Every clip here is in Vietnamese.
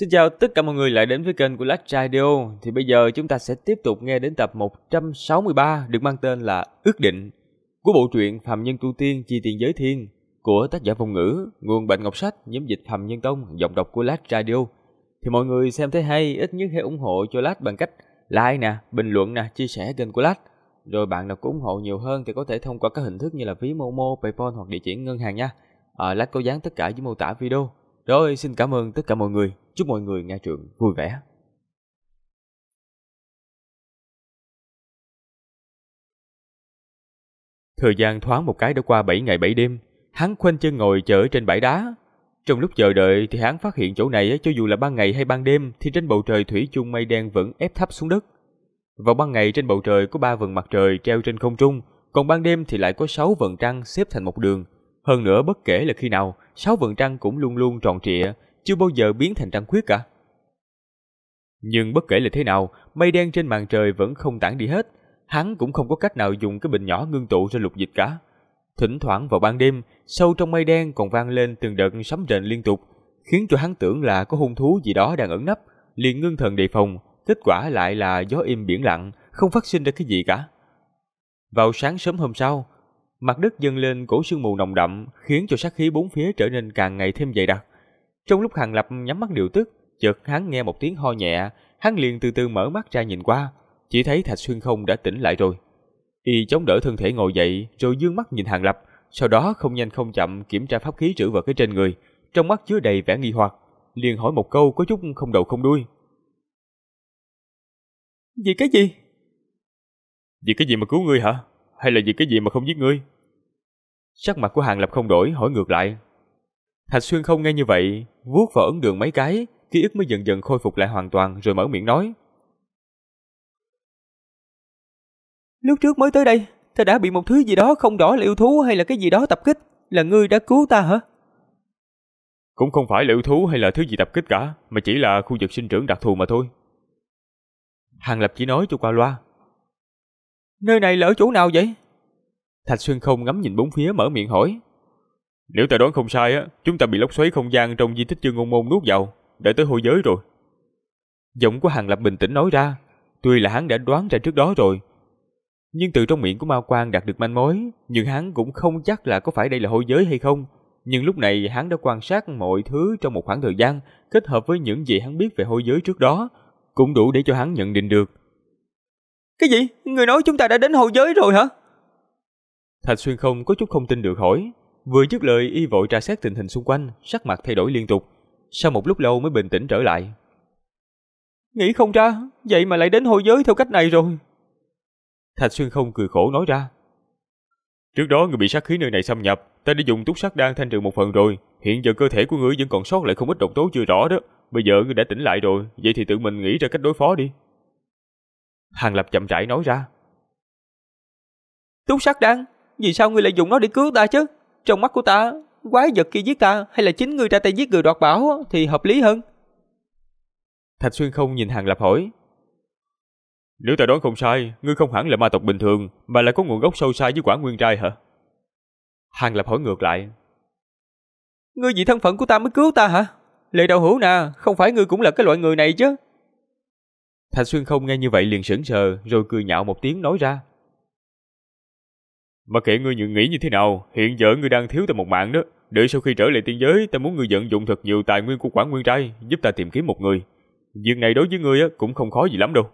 Xin chào tất cả mọi người lại đến với kênh của Last Radio. Thì bây giờ chúng ta sẽ tiếp tục nghe đến tập 163 được mang tên là Ước định của bộ truyện Phạm Nhân Tu Tiên Chi Tiền Giới Thiên của tác giả Phong Ngữ, nguồn Bệnh Ngọc Sách, nhóm dịch Phạm Nhân Tông, giọng đọc của Last Radio. Thì mọi người xem thấy hay, ít nhất hãy ủng hộ cho Lát bằng cách like nè, bình luận nè, chia sẻ kênh của Lát Rồi bạn nào cũng ủng hộ nhiều hơn thì có thể thông qua các hình thức như là phí Momo, Paypal hoặc địa chỉ ngân hàng nha. À, Last có dán tất cả dưới mô tả video. Rồi xin cảm ơn tất cả mọi người. Chúc mọi người nghe truyện vui vẻ. Thời gian thoáng một cái đã qua 7 ngày 7 đêm, hắn khoanh chân ngồi chờ trên bãi đá. Trong lúc chờ đợi thì hắn phát hiện chỗ này cho dù là ban ngày hay ban đêm thì trên bầu trời thủy chung mây đen vẫn ép thấp xuống đất. Vào ban ngày trên bầu trời có ba vầng mặt trời treo trên không trung, còn ban đêm thì lại có sáu vầng trăng xếp thành một đường. Hơn nữa bất kể là khi nào, sáu vầng trăng cũng luôn luôn tròn trịa, chưa bao giờ biến thành trăng khuyết cả. Nhưng bất kể là thế nào, mây đen trên màn trời vẫn không tản đi hết, hắn cũng không có cách nào dùng cái bình nhỏ ngưng tụ ra lục dịch cả. Thỉnh thoảng vào ban đêm, sâu trong mây đen còn vang lên từng đợt sấm rền liên tục, khiến cho hắn tưởng là có hung thú gì đó đang ẩn nấp, liền ngưng thần đề phòng, kết quả lại là gió im biển lặng, không phát sinh ra cái gì cả. Vào sáng sớm hôm sau, mặt đất dâng lên cổ sương mù nồng đậm, khiến cho sát khí bốn phía trở nên càng ngày thêm dày đặc. Trong lúc Hàng Lập nhắm mắt điều tức, chợt hắn nghe một tiếng ho nhẹ, hắn liền từ từ mở mắt ra nhìn qua, chỉ thấy Thạch Xuyên Không đã tỉnh lại rồi. Y chống đỡ thân thể ngồi dậy, rồi dương mắt nhìn Hàng Lập, sau đó không nhanh không chậm kiểm tra pháp khí trữ vật ở trên người, trong mắt chứa đầy vẻ nghi hoặc, liền hỏi một câu có chút không đầu không đuôi. Vì cái gì? Vì cái gì mà cứu ngươi hả? hay là vì cái gì mà không giết ngươi? Sắc mặt của Hàng Lập không đổi, hỏi ngược lại. Thạch Xuyên không nghe như vậy, vuốt vào ấn đường mấy cái, ký ức mới dần dần khôi phục lại hoàn toàn rồi mở miệng nói. Lúc trước mới tới đây, ta đã bị một thứ gì đó không rõ là yêu thú hay là cái gì đó tập kích, là ngươi đã cứu ta hả? Cũng không phải là yêu thú hay là thứ gì tập kích cả, mà chỉ là khu vực sinh trưởng đặc thù mà thôi. Hàng Lập chỉ nói cho qua loa, Nơi này là ở chỗ nào vậy? Thạch Xuyên không ngắm nhìn bốn phía mở miệng hỏi. Nếu ta đoán không sai á, chúng ta bị lốc xoáy không gian trong di tích chương ngôn môn nuốt vào, để tới hồi giới rồi. Giọng của Hàng Lập bình tĩnh nói ra, tuy là hắn đã đoán ra trước đó rồi, nhưng từ trong miệng của Mao Quang đạt được manh mối, nhưng hắn cũng không chắc là có phải đây là hôi giới hay không. Nhưng lúc này hắn đã quan sát mọi thứ trong một khoảng thời gian, kết hợp với những gì hắn biết về hôi giới trước đó, cũng đủ để cho hắn nhận định được cái gì? Người nói chúng ta đã đến hậu giới rồi hả? Thạch Xuyên không có chút không tin được hỏi. Vừa dứt lời y vội tra xét tình hình xung quanh, sắc mặt thay đổi liên tục. Sau một lúc lâu mới bình tĩnh trở lại. Nghĩ không ra, vậy mà lại đến hồi giới theo cách này rồi. Thạch Xuyên không cười khổ nói ra. Trước đó người bị sát khí nơi này xâm nhập, ta đã dùng túc sát đan thanh trừ một phần rồi. Hiện giờ cơ thể của ngươi vẫn còn sót lại không ít độc tố chưa rõ đó. Bây giờ ngươi đã tỉnh lại rồi, vậy thì tự mình nghĩ ra cách đối phó đi. Hàng Lập chậm rãi nói ra. Túc sắc đan, vì sao ngươi lại dùng nó để cứu ta chứ? Trong mắt của ta, quái vật kia giết ta hay là chính ngươi ra tay giết người đoạt bảo thì hợp lý hơn. Thạch Xuyên không nhìn Hàng Lập hỏi. Nếu ta đoán không sai, ngươi không hẳn là ma tộc bình thường mà lại có nguồn gốc sâu xa với quả nguyên trai hả? Hàng Lập hỏi ngược lại. Ngươi vì thân phận của ta mới cứu ta hả? Lệ đạo hữu nè, không phải ngươi cũng là cái loại người này chứ? Thạch Xuyên không nghe như vậy liền sững sờ, rồi cười nhạo một tiếng nói ra. Mà kệ ngươi nhận nghĩ như thế nào, hiện giờ ngươi đang thiếu ta một mạng đó. Đợi sau khi trở lại tiên giới, ta muốn ngươi vận dụng thật nhiều tài nguyên của quản nguyên trai, giúp ta tìm kiếm một người. Việc này đối với ngươi cũng không khó gì lắm đâu.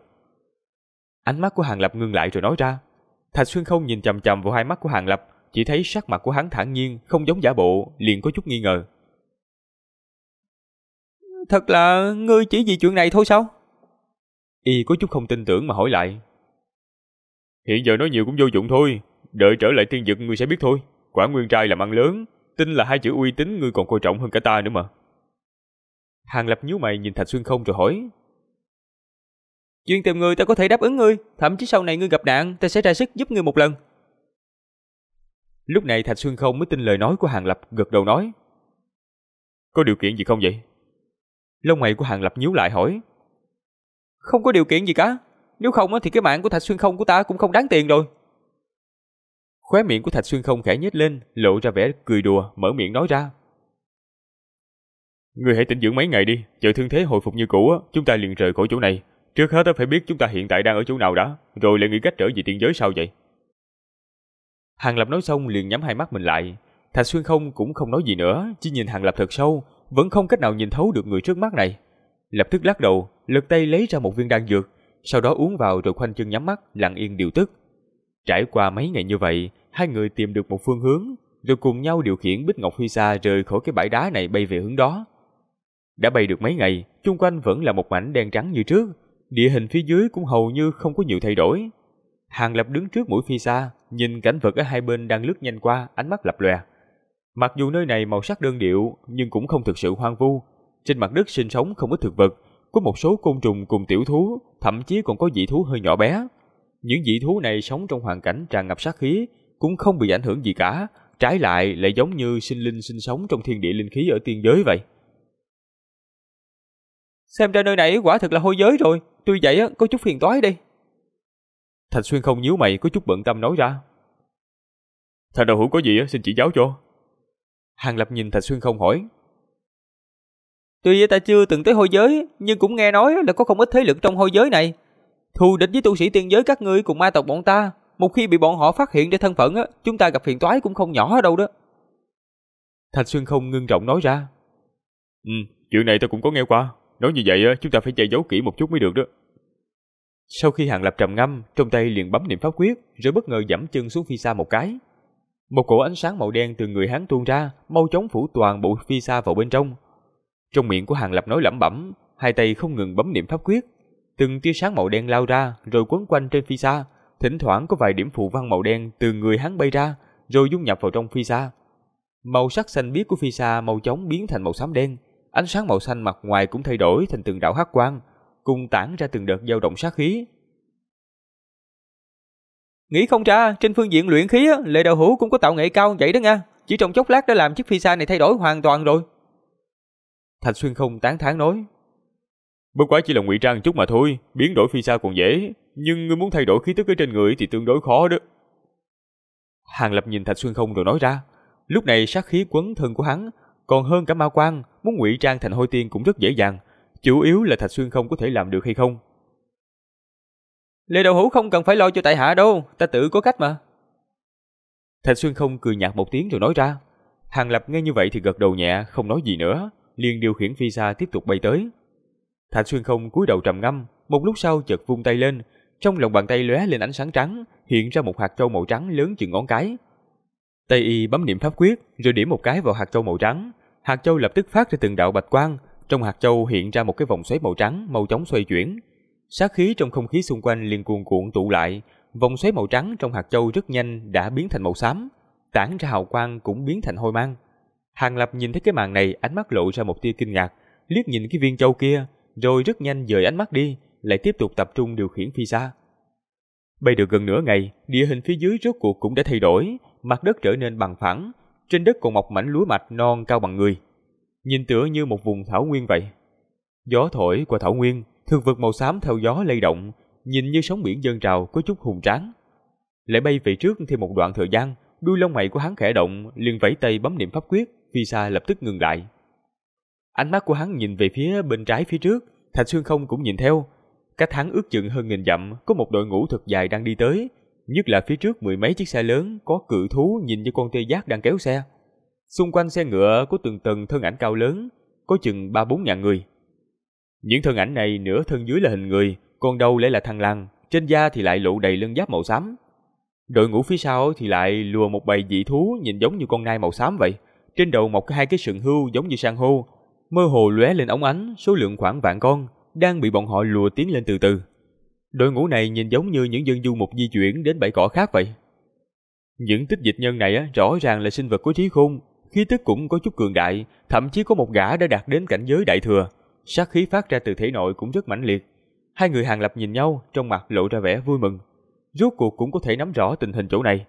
Ánh mắt của Hàng Lập ngưng lại rồi nói ra. Thạch Xuyên không nhìn chầm chầm vào hai mắt của Hàng Lập, chỉ thấy sắc mặt của hắn thản nhiên, không giống giả bộ, liền có chút nghi ngờ. Thật là ngươi chỉ vì chuyện này thôi sao? Y có chút không tin tưởng mà hỏi lại. Hiện giờ nói nhiều cũng vô dụng thôi, đợi trở lại thiên vực ngươi sẽ biết thôi. Quả nguyên trai làm ăn lớn, tin là hai chữ uy tín ngươi còn coi trọng hơn cả ta nữa mà. Hàng lập nhíu mày nhìn Thạch Xuyên không rồi hỏi. Chuyện tìm người ta có thể đáp ứng ngươi, thậm chí sau này ngươi gặp nạn ta sẽ ra sức giúp ngươi một lần. Lúc này Thạch Xuyên không mới tin lời nói của Hàng Lập gật đầu nói. Có điều kiện gì không vậy? Lông mày của Hàng Lập nhíu lại hỏi. Không có điều kiện gì cả. Nếu không á thì cái mạng của Thạch Xuyên Không của ta cũng không đáng tiền rồi. Khóe miệng của Thạch Xuyên Không khẽ nhếch lên, lộ ra vẻ cười đùa, mở miệng nói ra. Người hãy tĩnh dưỡng mấy ngày đi, chờ thương thế hồi phục như cũ, á, chúng ta liền rời khỏi chỗ này. Trước hết ta phải biết chúng ta hiện tại đang ở chỗ nào đã, rồi lại nghĩ cách trở về tiên giới sau vậy. Hàng Lập nói xong liền nhắm hai mắt mình lại. Thạch Xuyên Không cũng không nói gì nữa, chỉ nhìn Hàng Lập thật sâu, vẫn không cách nào nhìn thấu được người trước mắt này. Lập tức lắc đầu, lật tay lấy ra một viên đan dược, sau đó uống vào rồi khoanh chân nhắm mắt, lặng yên điều tức. Trải qua mấy ngày như vậy, hai người tìm được một phương hướng, rồi cùng nhau điều khiển Bích Ngọc Phi Sa rời khỏi cái bãi đá này bay về hướng đó. Đã bay được mấy ngày, chung quanh vẫn là một mảnh đen trắng như trước, địa hình phía dưới cũng hầu như không có nhiều thay đổi. Hàng Lập đứng trước mũi Phi Sa, nhìn cảnh vật ở hai bên đang lướt nhanh qua, ánh mắt lập lòe. Mặc dù nơi này màu sắc đơn điệu, nhưng cũng không thực sự hoang vu, trên mặt đất sinh sống không có thực vật, có một số côn trùng cùng tiểu thú, thậm chí còn có dị thú hơi nhỏ bé. Những dị thú này sống trong hoàn cảnh tràn ngập sát khí, cũng không bị ảnh hưởng gì cả, trái lại lại giống như sinh linh sinh sống trong thiên địa linh khí ở tiên giới vậy. Xem ra nơi này quả thật là hôi giới rồi, tuy vậy có chút phiền toái đây. Thạch Xuyên không nhíu mày có chút bận tâm nói ra. Thạch đầu hữu có gì xin chỉ giáo cho. Hàng Lập nhìn Thạch Xuyên không hỏi, Tuy ta chưa từng tới hôi giới, nhưng cũng nghe nói là có không ít thế lực trong hôi giới này. Thù địch với tu sĩ tiên giới các ngươi cùng ma tộc bọn ta, một khi bị bọn họ phát hiện ra thân phận chúng ta gặp phiền toái cũng không nhỏ đâu đó. Thạch Xuyên không ngưng trọng nói ra. Ừ, chuyện này ta cũng có nghe qua. Nói như vậy chúng ta phải che giấu kỹ một chút mới được đó. Sau khi Hàng Lập trầm ngâm, trong tay liền bấm niệm pháp quyết, rồi bất ngờ giẫm chân xuống phi xa một cái. Một cổ ánh sáng màu đen từ người hắn tuôn ra, mau chóng phủ toàn bộ phi xa vào bên trong, trong miệng của Hàng Lập nói lẩm bẩm, hai tay không ngừng bấm niệm pháp quyết. Từng tia sáng màu đen lao ra rồi quấn quanh trên phi xa, thỉnh thoảng có vài điểm phù văn màu đen từ người hắn bay ra rồi dung nhập vào trong phi xa. Màu sắc xanh biếc của phi xa mau chóng biến thành màu xám đen, ánh sáng màu xanh mặt ngoài cũng thay đổi thành từng đạo hắc quang, cùng tản ra từng đợt dao động sát khí. Nghĩ không ra, trên phương diện luyện khí á, Lệ Đạo Hữu cũng có tạo nghệ cao vậy đó nha, chỉ trong chốc lát đã làm chiếc phi xa này thay đổi hoàn toàn rồi. Thạch Xuyên không tán thán nói. Bất quá chỉ là ngụy trang chút mà thôi, biến đổi phi xa còn dễ, nhưng ngươi muốn thay đổi khí tức ở trên người thì tương đối khó đó. Hàng Lập nhìn Thạch Xuyên không rồi nói ra, lúc này sát khí quấn thân của hắn, còn hơn cả ma quan, muốn ngụy trang thành hôi tiên cũng rất dễ dàng, chủ yếu là Thạch Xuyên không có thể làm được hay không. Lê Đầu Hữu không cần phải lo cho tại hạ đâu, ta tự có cách mà. Thạch Xuyên không cười nhạt một tiếng rồi nói ra. Hàng Lập nghe như vậy thì gật đầu nhẹ, không nói gì nữa liền điều khiển phi xa tiếp tục bay tới. Thạch Xuyên không cúi đầu trầm ngâm, một lúc sau chợt vung tay lên, trong lòng bàn tay lóe lên ánh sáng trắng, hiện ra một hạt châu màu trắng lớn chừng ngón cái. tay y bấm niệm pháp quyết, rồi điểm một cái vào hạt châu màu trắng, hạt châu lập tức phát ra từng đạo bạch quang, trong hạt châu hiện ra một cái vòng xoáy màu trắng màu chóng xoay chuyển. Sát khí trong không khí xung quanh liền cuồn cuộn tụ lại, vòng xoáy màu trắng trong hạt châu rất nhanh đã biến thành màu xám, tản ra hào quang cũng biến thành hôi mang. Hàng Lập nhìn thấy cái màn này, ánh mắt lộ ra một tia kinh ngạc, liếc nhìn cái viên châu kia, rồi rất nhanh dời ánh mắt đi, lại tiếp tục tập trung điều khiển phi xa. Bay được gần nửa ngày, địa hình phía dưới rốt cuộc cũng đã thay đổi, mặt đất trở nên bằng phẳng, trên đất còn mọc mảnh lúa mạch non cao bằng người. Nhìn tựa như một vùng thảo nguyên vậy. Gió thổi qua thảo nguyên, thực vật màu xám theo gió lay động, nhìn như sóng biển dâng trào có chút hùng tráng. Lại bay về trước thêm một đoạn thời gian, đuôi lông mày của hắn khẽ động, liền vẫy tay bấm niệm pháp quyết. Visa lập tức ngừng lại. Ánh mắt của hắn nhìn về phía bên trái phía trước, Thạch Xuyên Không cũng nhìn theo. Cách hắn ước chừng hơn nghìn dặm, có một đội ngũ thật dài đang đi tới, nhất là phía trước mười mấy chiếc xe lớn có cự thú nhìn như con tê giác đang kéo xe. Xung quanh xe ngựa có từng tầng thân ảnh cao lớn, có chừng ba bốn ngàn người. Những thân ảnh này nửa thân dưới là hình người, còn đầu lại là thằng lằn, trên da thì lại lộ đầy lưng giáp màu xám. Đội ngũ phía sau thì lại lùa một bầy dị thú nhìn giống như con nai màu xám vậy. Trên đầu mọc hai cái sừng hưu giống như san hô, mơ hồ lóe lên ống ánh số lượng khoảng vạn con đang bị bọn họ lùa tiến lên từ từ. Đội ngũ này nhìn giống như những dân du mục di chuyển đến bãi cỏ khác vậy. Những tích dịch nhân này á rõ ràng là sinh vật có trí khôn, khí tức cũng có chút cường đại, thậm chí có một gã đã đạt đến cảnh giới đại thừa, sát khí phát ra từ thể nội cũng rất mãnh liệt. Hai người hàng lập nhìn nhau, trong mặt lộ ra vẻ vui mừng. Rốt cuộc cũng có thể nắm rõ tình hình chỗ này.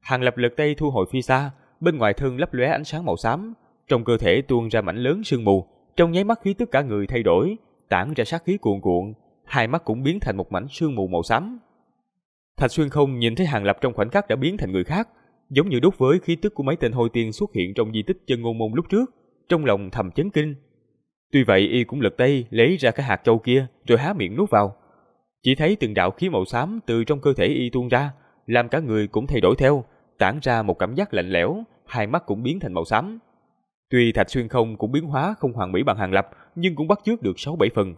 Hàng lập lật tay thu hồi phi xa, bên ngoài thân lấp lóe ánh sáng màu xám, trong cơ thể tuôn ra mảnh lớn sương mù, trong nháy mắt khí tức cả người thay đổi, tản ra sát khí cuồn cuộn, hai mắt cũng biến thành một mảnh sương mù màu xám. Thạch Xuyên không nhìn thấy Hàng Lập trong khoảnh khắc đã biến thành người khác, giống như đúc với khí tức của mấy tên hồi tiên xuất hiện trong di tích chân ngôn môn lúc trước, trong lòng thầm chấn kinh. Tuy vậy y cũng lật tay lấy ra cái hạt châu kia rồi há miệng nuốt vào. Chỉ thấy từng đạo khí màu xám từ trong cơ thể y tuôn ra, làm cả người cũng thay đổi theo, tản ra một cảm giác lạnh lẽo, hai mắt cũng biến thành màu xám. Tuy Thạch Xuyên không cũng biến hóa không hoàn mỹ bằng Hàng Lập, nhưng cũng bắt trước được 6-7 phần.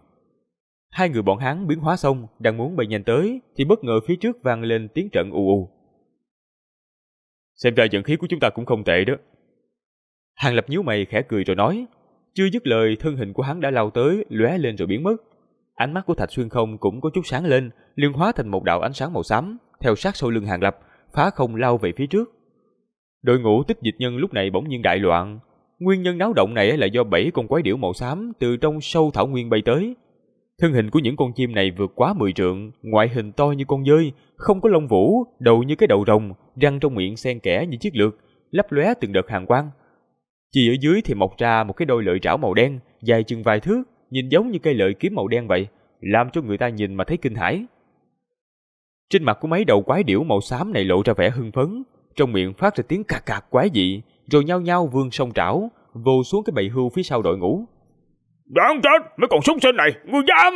Hai người bọn hắn biến hóa xong, đang muốn bay nhanh tới, thì bất ngờ phía trước vang lên tiếng trận u u. Xem ra vận khí của chúng ta cũng không tệ đó. Hàng Lập nhíu mày khẽ cười rồi nói, chưa dứt lời thân hình của hắn đã lao tới, lóe lên rồi biến mất. Ánh mắt của Thạch Xuyên không cũng có chút sáng lên, liền hóa thành một đạo ánh sáng màu xám, theo sát sau lưng Hàng Lập, phá không lao về phía trước. Đội ngũ tích dịch nhân lúc này bỗng nhiên đại loạn. Nguyên nhân náo động này là do bảy con quái điểu màu xám từ trong sâu thảo nguyên bay tới. Thân hình của những con chim này vượt quá 10 trượng, ngoại hình to như con dơi, không có lông vũ, đầu như cái đầu rồng, răng trong miệng xen kẽ như chiếc lược, lấp lóe từng đợt hàng quang. Chỉ ở dưới thì mọc ra một cái đôi lợi trảo màu đen, dài chừng vài thước, nhìn giống như cây lợi kiếm màu đen vậy, làm cho người ta nhìn mà thấy kinh hãi. Trên mặt của mấy đầu quái điểu màu xám này lộ ra vẻ hưng phấn, trong miệng phát ra tiếng cạc cạc quái dị, rồi nhao nhao vươn sông trảo, vô xuống cái bầy hưu phía sau đội ngũ. Đáng chết, mấy con súng sinh này, ngươi dám!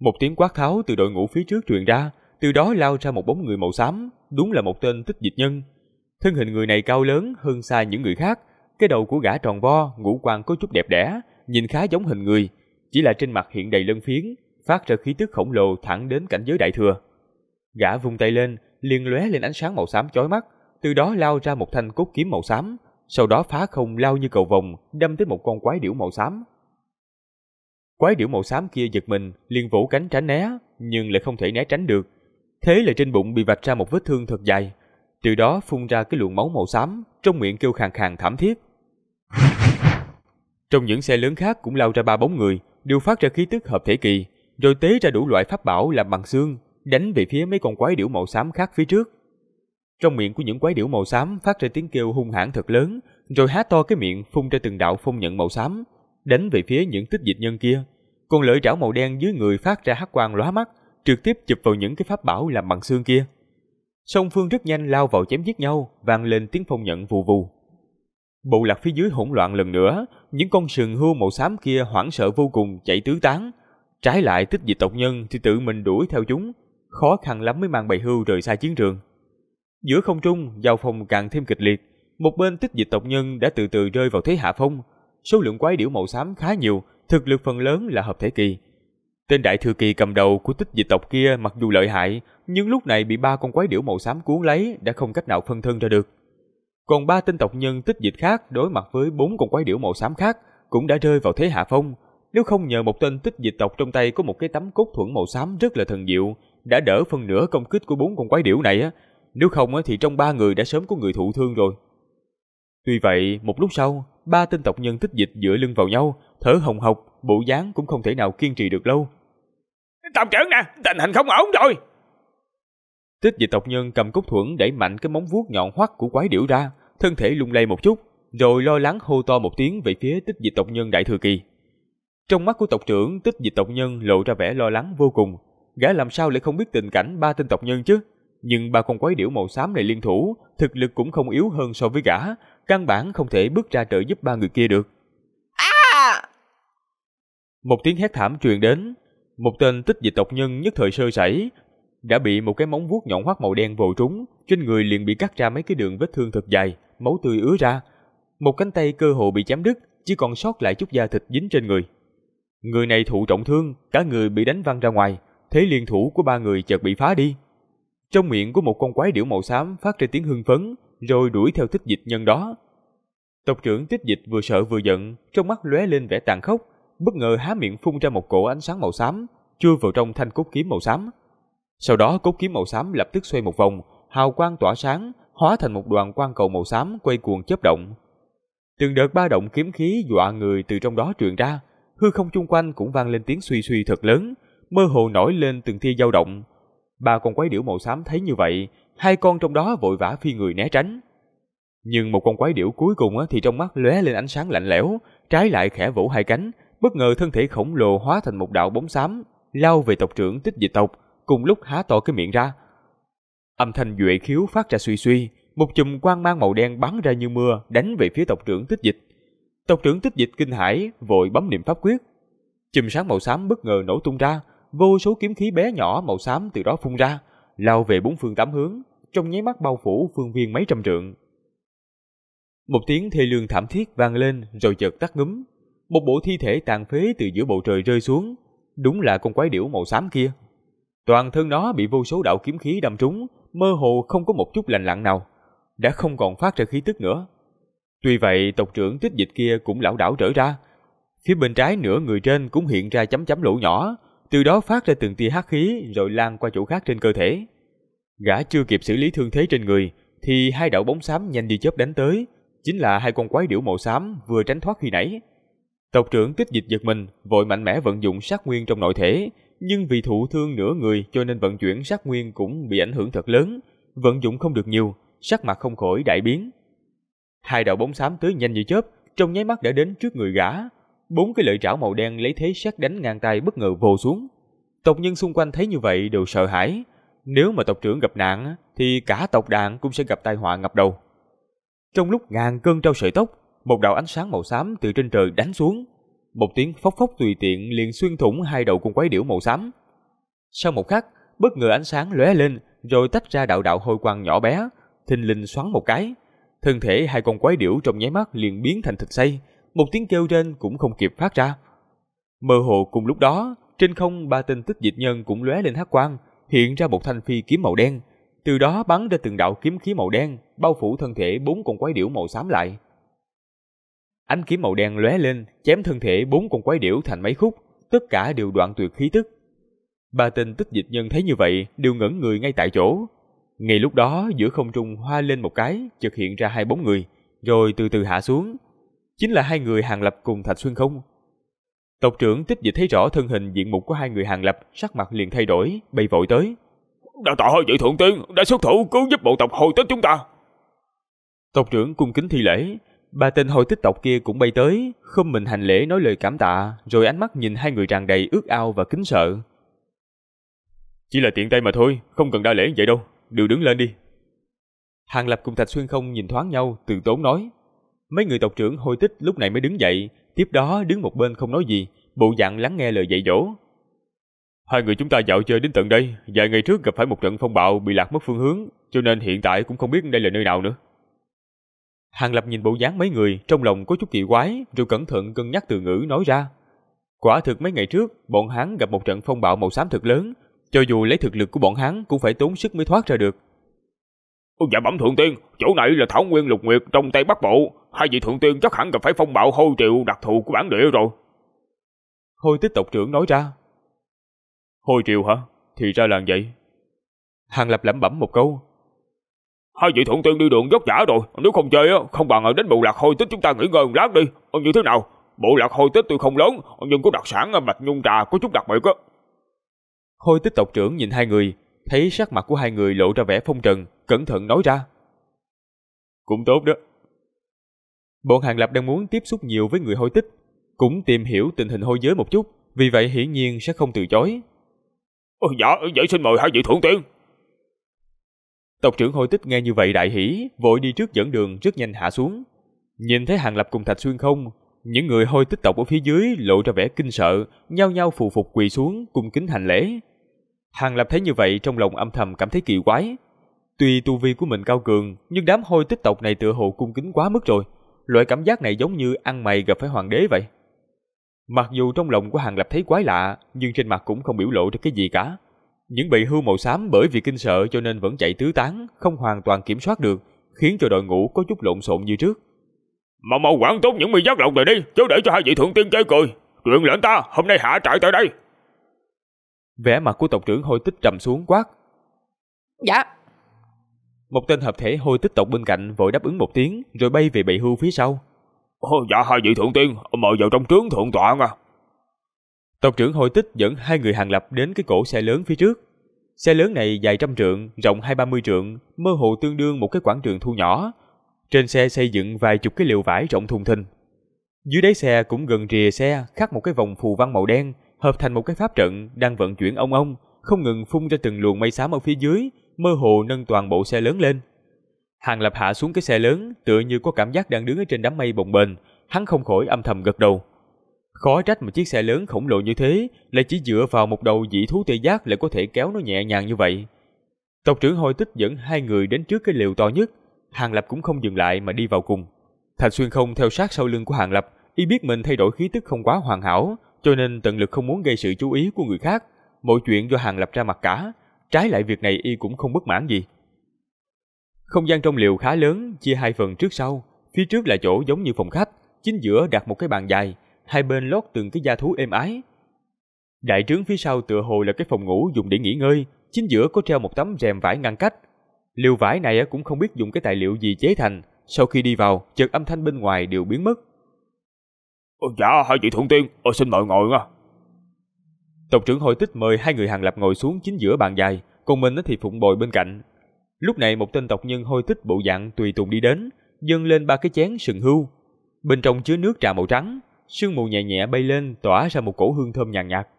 Một tiếng quát tháo từ đội ngũ phía trước truyền ra, từ đó lao ra một bóng người màu xám, đúng là một tên tích dịch nhân. Thân hình người này cao lớn hơn xa những người khác, cái đầu của gã tròn vo, ngũ quan có chút đẹp đẽ, nhìn khá giống hình người, chỉ là trên mặt hiện đầy lân phiến, phát ra khí tức khổng lồ thẳng đến cảnh giới đại thừa. Gã vung tay lên, liền lóe lên ánh sáng màu xám chói mắt, từ đó lao ra một thanh cốt kiếm màu xám, sau đó phá không lao như cầu vồng, đâm tới một con quái điểu màu xám. Quái điểu màu xám kia giật mình, liền vỗ cánh tránh né, nhưng lại không thể né tránh được. Thế là trên bụng bị vạch ra một vết thương thật dài, từ đó phun ra cái luồng máu màu xám, trong miệng kêu khàn khàn thảm thiết. Trong những xe lớn khác cũng lao ra ba bóng người, đều phát ra khí tức hợp thể kỳ, rồi tế ra đủ loại pháp bảo làm bằng xương, đánh về phía mấy con quái điểu màu xám khác phía trước. Trong miệng của những quái điểu màu xám phát ra tiếng kêu hung hãn thật lớn, rồi há to cái miệng phun ra từng đạo phong nhận màu xám, đánh về phía những tích dịch nhân kia. Còn lưỡi rảo màu đen dưới người phát ra hắc quang lóa mắt, trực tiếp chụp vào những cái pháp bảo làm bằng xương kia. Song phương rất nhanh lao vào chém giết nhau, vang lên tiếng phong nhận vù vù. Bộ lạc phía dưới hỗn loạn lần nữa, những con sừng hươu màu xám kia hoảng sợ vô cùng chạy tứ tán. Trái lại tích dịch tộc nhân thì tự mình đuổi theo chúng, khó khăn lắm mới mang bầy hưu rời xa chiến trường. Giữa không trung, giao phong càng thêm kịch liệt, một bên tích dịch tộc nhân đã từ từ rơi vào thế hạ phong, số lượng quái điểu màu xám khá nhiều, thực lực phần lớn là hợp thể kỳ. Tên đại thừa kỳ cầm đầu của tích dịch tộc kia mặc dù lợi hại, nhưng lúc này bị ba con quái điểu màu xám cuốn lấy đã không cách nào phân thân ra được. Còn ba tên tộc nhân tích dịch khác đối mặt với bốn con quái điểu màu xám khác cũng đã rơi vào thế hạ phong. Nếu không nhờ một tên tích dịch tộc trong tay có một cái tấm cốt thuẫn màu xám rất là thần diệu, đã đỡ phần nửa công kích của bốn con quái điểu này á, nếu không á thì trong ba người đã sớm có người thụ thương rồi. Tuy vậy, một lúc sau, ba tên tộc nhân tích dịch dựa lưng vào nhau, thở hồng hộc, bộ dáng cũng không thể nào kiên trì được lâu. Tộc trưởng nè, tình hình không ổn rồi. Tích dịch tộc nhân cầm cốc thuẫn đẩy mạnh cái móng vuốt nhọn hoắt của quái điểu ra, thân thể lung lay một chút, rồi lo lắng hô to một tiếng về phía tích dịch tộc nhân đại thừa kỳ. Trong mắt của tộc trưởng, tích dịch tộc nhân lộ ra vẻ lo lắng vô cùng, gã làm sao lại không biết tình cảnh ba tên tộc nhân chứ? Nhưng ba con quái điểu màu xám này liên thủ, thực lực cũng không yếu hơn so với gã, căn bản không thể bước ra trợ giúp ba người kia được. À! Một tiếng hét thảm truyền đến, một tên tích dịch tộc nhân nhất thời sơ sẩy, đã bị một cái móng vuốt nhọn hoắt màu đen vồ trúng, trên người liền bị cắt ra mấy cái đường vết thương thật dài, máu tươi ứa ra. Một cánh tay cơ hồ bị chém đứt, chỉ còn sót lại chút da thịt dính trên người. Người này thụ trọng thương, cả người bị đánh văng ra ngoài, thế liên thủ của ba người chợt bị phá đi. Trong miệng của một con quái điểu màu xám phát ra tiếng hưng phấn, rồi đuổi theo tích dịch nhân đó. Tộc trưởng tích dịch vừa sợ vừa giận, trong mắt lóe lên vẻ tàn khốc, bất ngờ há miệng phun ra một cổ ánh sáng màu xám, chui vào trong thanh cốt kiếm màu xám. Sau đó cốt kiếm màu xám lập tức xoay một vòng, hào quang tỏa sáng, hóa thành một đoàn quang cầu màu xám quay cuồng chớp động. Từng đợt ba động kiếm khí dọa người từ trong đó truyền ra, hư không chung quanh cũng vang lên tiếng suy suy thật lớn, mơ hồ nổi lên từng tia dao động. Ba con quái điểu màu xám thấy như vậy, hai con trong đó vội vã phi người né tránh. Nhưng một con quái điểu cuối cùng thì trong mắt lóe lên ánh sáng lạnh lẽo, trái lại khẽ vũ hai cánh, bất ngờ thân thể khổng lồ hóa thành một đạo bóng xám, lao về tộc trưởng tích dịch tộc, cùng lúc há to cái miệng ra. Âm thanh duệ khiếu phát ra suy suy, một chùm quang mang màu đen bắn ra như mưa, đánh về phía tộc trưởng tích dịch. Tộc trưởng tích dịch kinh hãi, vội bấm niệm pháp quyết. Chùm sáng màu xám bất ngờ nổ tung ra, vô số kiếm khí bé nhỏ màu xám từ đó phun ra, lao về bốn phương tám hướng, trong nháy mắt bao phủ phương viên mấy trăm trượng. Một tiếng thê lương thảm thiết vang lên rồi chợt tắt ngấm Một bộ thi thể tàn phế từ giữa bầu trời rơi xuống, đúng là con quái điểu màu xám kia. Toàn thân nó bị vô số đạo kiếm khí đâm trúng, mơ hồ không có một chút lành lặng nào, đã không còn phát ra khí tức nữa. Tuy vậy, tộc trưởng tích dịch kia cũng lão đảo trở ra. Phía bên trái nửa người trên cũng hiện ra chấm chấm lỗ nhỏ, từ đó phát ra từng tia hắc khí rồi lan qua chỗ khác trên cơ thể. Gã chưa kịp xử lý thương thế trên người thì hai đạo bóng xám nhanh như chớp đánh tới, chính là hai con quái điểu màu xám vừa tránh thoát khi nãy. Tộc trưởng Tích Dịch giật mình, vội mạnh mẽ vận dụng sát nguyên trong nội thể, nhưng vì thụ thương nửa người cho nên vận chuyển sát nguyên cũng bị ảnh hưởng thật lớn, vận dụng không được nhiều, sắc mặt không khỏi đại biến. Hai đạo bóng xám tới nhanh như chớp, trong nháy mắt đã đến trước người gã, bốn cái lợi trảo màu đen lấy thế sát đánh ngang tay bất ngờ vồ xuống. Tộc nhân xung quanh thấy như vậy đều sợ hãi. Nếu mà tộc trưởng gặp nạn thì cả tộc đàn cũng sẽ gặp tai họa ngập đầu. Trong lúc ngàn cơn trao sợi tóc, một đạo ánh sáng màu xám từ trên trời đánh xuống. Một tiếng phốc phốc tùy tiện liền xuyên thủng hai đầu con quái điểu màu xám. Sau một khắc, bất ngờ ánh sáng lóe lên rồi tách ra đạo đạo hôi quang nhỏ bé, thình lình xoắn một cái. Thân thể hai con quái điểu trong nháy mắt liền biến thành thịt xay, một tiếng kêu trên cũng không kịp phát ra. Mơ hồ cùng lúc đó, trên không ba tên tích dịch nhân cũng lóe lên hắc quang, hiện ra một thanh phi kiếm màu đen, từ đó bắn ra từng đạo kiếm khí màu đen, bao phủ thân thể bốn con quái điểu màu xám lại. Ánh kiếm màu đen lóe lên, chém thân thể bốn con quái điểu thành mấy khúc, tất cả đều đoạn tuyệt khí tức. Ba tên tích dịch nhân thấy như vậy, đều ngẩn người ngay tại chỗ. Ngay lúc đó, giữa không trung hoa lên một cái, chợt hiện ra hai bóng người, rồi từ từ hạ xuống, chính là hai người hàng lập cùng Thạch Xuyên không? Tộc trưởng tích dịch thấy rõ thân hình diện mục của hai người hàng lập, sắc mặt liền thay đổi, bay vội tới. Đã tạ hơi vị thượng tiên, đã xuất thủ cứu giúp bộ tộc hồi tích chúng ta. Tộc trưởng cung kính thi lễ, ba tên hồi tích tộc kia cũng bay tới, không mình hành lễ nói lời cảm tạ, rồi ánh mắt nhìn hai người tràn đầy ước ao và kính sợ. Chỉ là tiện tay mà thôi, không cần đa lễ vậy đâu, đều đứng lên đi. Hàng Lập cùng Thạch Xuyên không nhìn thoáng nhau, từ tốn nói. Mấy người tộc trưởng hôi tích lúc này mới đứng dậy, tiếp đó đứng một bên không nói gì, bộ dạng lắng nghe lời dạy dỗ. Hai người chúng ta dạo chơi đến tận đây, vài ngày trước gặp phải một trận phong bạo bị lạc mất phương hướng, cho nên hiện tại cũng không biết đây là nơi nào nữa. Hàng Lập nhìn bộ dáng mấy người, trong lòng có chút kỳ quái, rồi cẩn thận cân nhắc từ ngữ nói ra. Quả thực mấy ngày trước, bọn hắn gặp một trận phong bạo màu xám thật lớn, cho dù lấy thực lực của bọn hắn cũng phải tốn sức mới thoát ra được, Dạ bẩm thượng tiên, chỗ này là Thảo Nguyên Lục Nguyệt trong Tây Bắc Bộ, hai vị thượng tiên chắc hẳn gặp phải phong bạo hôi triệu đặc thù của bản địa rồi. Hôi tích tộc trưởng nói ra. Hôi triệu hả? Thì ra là vậy. Hàng Lập lẩm bẩm một câu. Hai vị thượng tiên đi đường vất vả rồi, nếu không chơi á, không bằng ở đến bộ lạc hôi tích chúng ta nghỉ ngơi một lát đi, ừ, như thế nào? Bộ lạc hôi tích tôi không lớn, nhưng có đặc sản à, bạch nhung trà có chút đặc biệt á. Hôi tích tộc trưởng nhìn hai người, thấy sắc mặt của hai người lộ ra vẻ phong trần, cẩn thận nói ra. Cũng tốt đó. Bọn Hàng Lập đang muốn tiếp xúc nhiều với người hôi tích, cũng tìm hiểu tình hình hôi giới một chút, vì vậy hiển nhiên sẽ không từ chối. Ồ, dạ, vậy xin mời hai vị thượng tiên. Tộc trưởng hôi tích nghe như vậy đại hỉ, vội đi trước dẫn đường rất nhanh hạ xuống. Nhìn thấy Hàng Lập cùng Thạch Xuyên không, những người hôi tích tộc ở phía dưới lộ ra vẻ kinh sợ, nhau nhau phù phục quỳ xuống cùng kính hành lễ. Hàng Lập thấy như vậy trong lòng âm thầm cảm thấy kỳ quái. Tuy tu vi của mình cao cường, nhưng đám hôi tích tộc này tựa hồ cung kính quá mức rồi. Loại cảm giác này giống như ăn mày gặp phải hoàng đế vậy. Mặc dù trong lòng của Hàng Lập thấy quái lạ, nhưng trên mặt cũng không biểu lộ ra cái gì cả. Những bị hưu màu xám bởi vì kinh sợ cho nên vẫn chạy tứ tán, không hoàn toàn kiểm soát được, khiến cho đội ngũ có chút lộn xộn như trước. Mau mau quản tốt những mi giác lộc này đi, chứ để cho hai vị thượng tiên chơi cười. Chuyện lệnh ta, hôm nay hạ trại tại đây. Vẻ mặt của tộc trưởng hôi tích trầm xuống quát. Dạ. Một tên hợp thể hôi tích tộc bên cạnh vội đáp ứng một tiếng rồi bay về bầy hưu phía sau. Ô, dạ hai vị thượng tiên, mời vào trong trướng thượng tọa à. Tộc trưởng hồi tích dẫn hai người hàng lập đến cái cổ xe lớn phía trước. Xe lớn này dài trăm trượng, rộng hai ba mươi trượng, mơ hồ tương đương một cái quảng trường thu nhỏ. Trên xe xây dựng vài chục cái liều vải rộng thùng thình. Dưới đáy xe cũng gần rìa xe khắc một cái vòng phù văn màu đen, hợp thành một cái pháp trận đang vận chuyển ông ông, không ngừng phun ra từng luồng mây xám ở phía dưới, mơ hồ nâng toàn bộ xe lớn lên. Hàng Lập hạ xuống cái xe lớn, tựa như có cảm giác đang đứng ở trên đám mây bồng bềnh, hắn không khỏi âm thầm gật đầu. Khó trách một chiếc xe lớn khổng lồ như thế, lại chỉ dựa vào một đầu dị thú tê giác lại có thể kéo nó nhẹ nhàng như vậy. Tộc trưởng Hôi Tích dẫn hai người đến trước cái liều to nhất, Hàng Lập cũng không dừng lại mà đi vào cùng. Thạch Xuyên không theo sát sau lưng của Hàng Lập, y biết mình thay đổi khí tức không quá hoàn hảo, cho nên tận lực không muốn gây sự chú ý của người khác. Mọi chuyện do hàng lập ra mặt cả, trái lại việc này y cũng không bất mãn gì. Không gian trong liều khá lớn, chia hai phần trước sau, phía trước là chỗ giống như phòng khách, chính giữa đặt một cái bàn dài, hai bên lót từng cái da thú êm ái. Đại trướng phía sau tựa hồ là cái phòng ngủ dùng để nghỉ ngơi, chính giữa có treo một tấm rèm vải ngăn cách. Liều vải này cũng không biết dùng cái tài liệu gì chế thành, sau khi đi vào, chợt âm thanh bên ngoài đều biến mất, dạ hai vị thượng tiên, ờ, xin mời ngồi nha. Tộc trưởng hội tích mời hai người hàng lập ngồi xuống chính giữa bàn dài, còn mình thì phụng bồi bên cạnh. Lúc này một tên tộc nhân hôi tích bộ dạng tùy tùng đi đến, dâng lên ba cái chén sừng hưu. Bên trong chứa nước trà màu trắng, sương mù nhẹ nhẹ bay lên tỏa ra một cổ hương thơm nhàn nhạt, nhạt.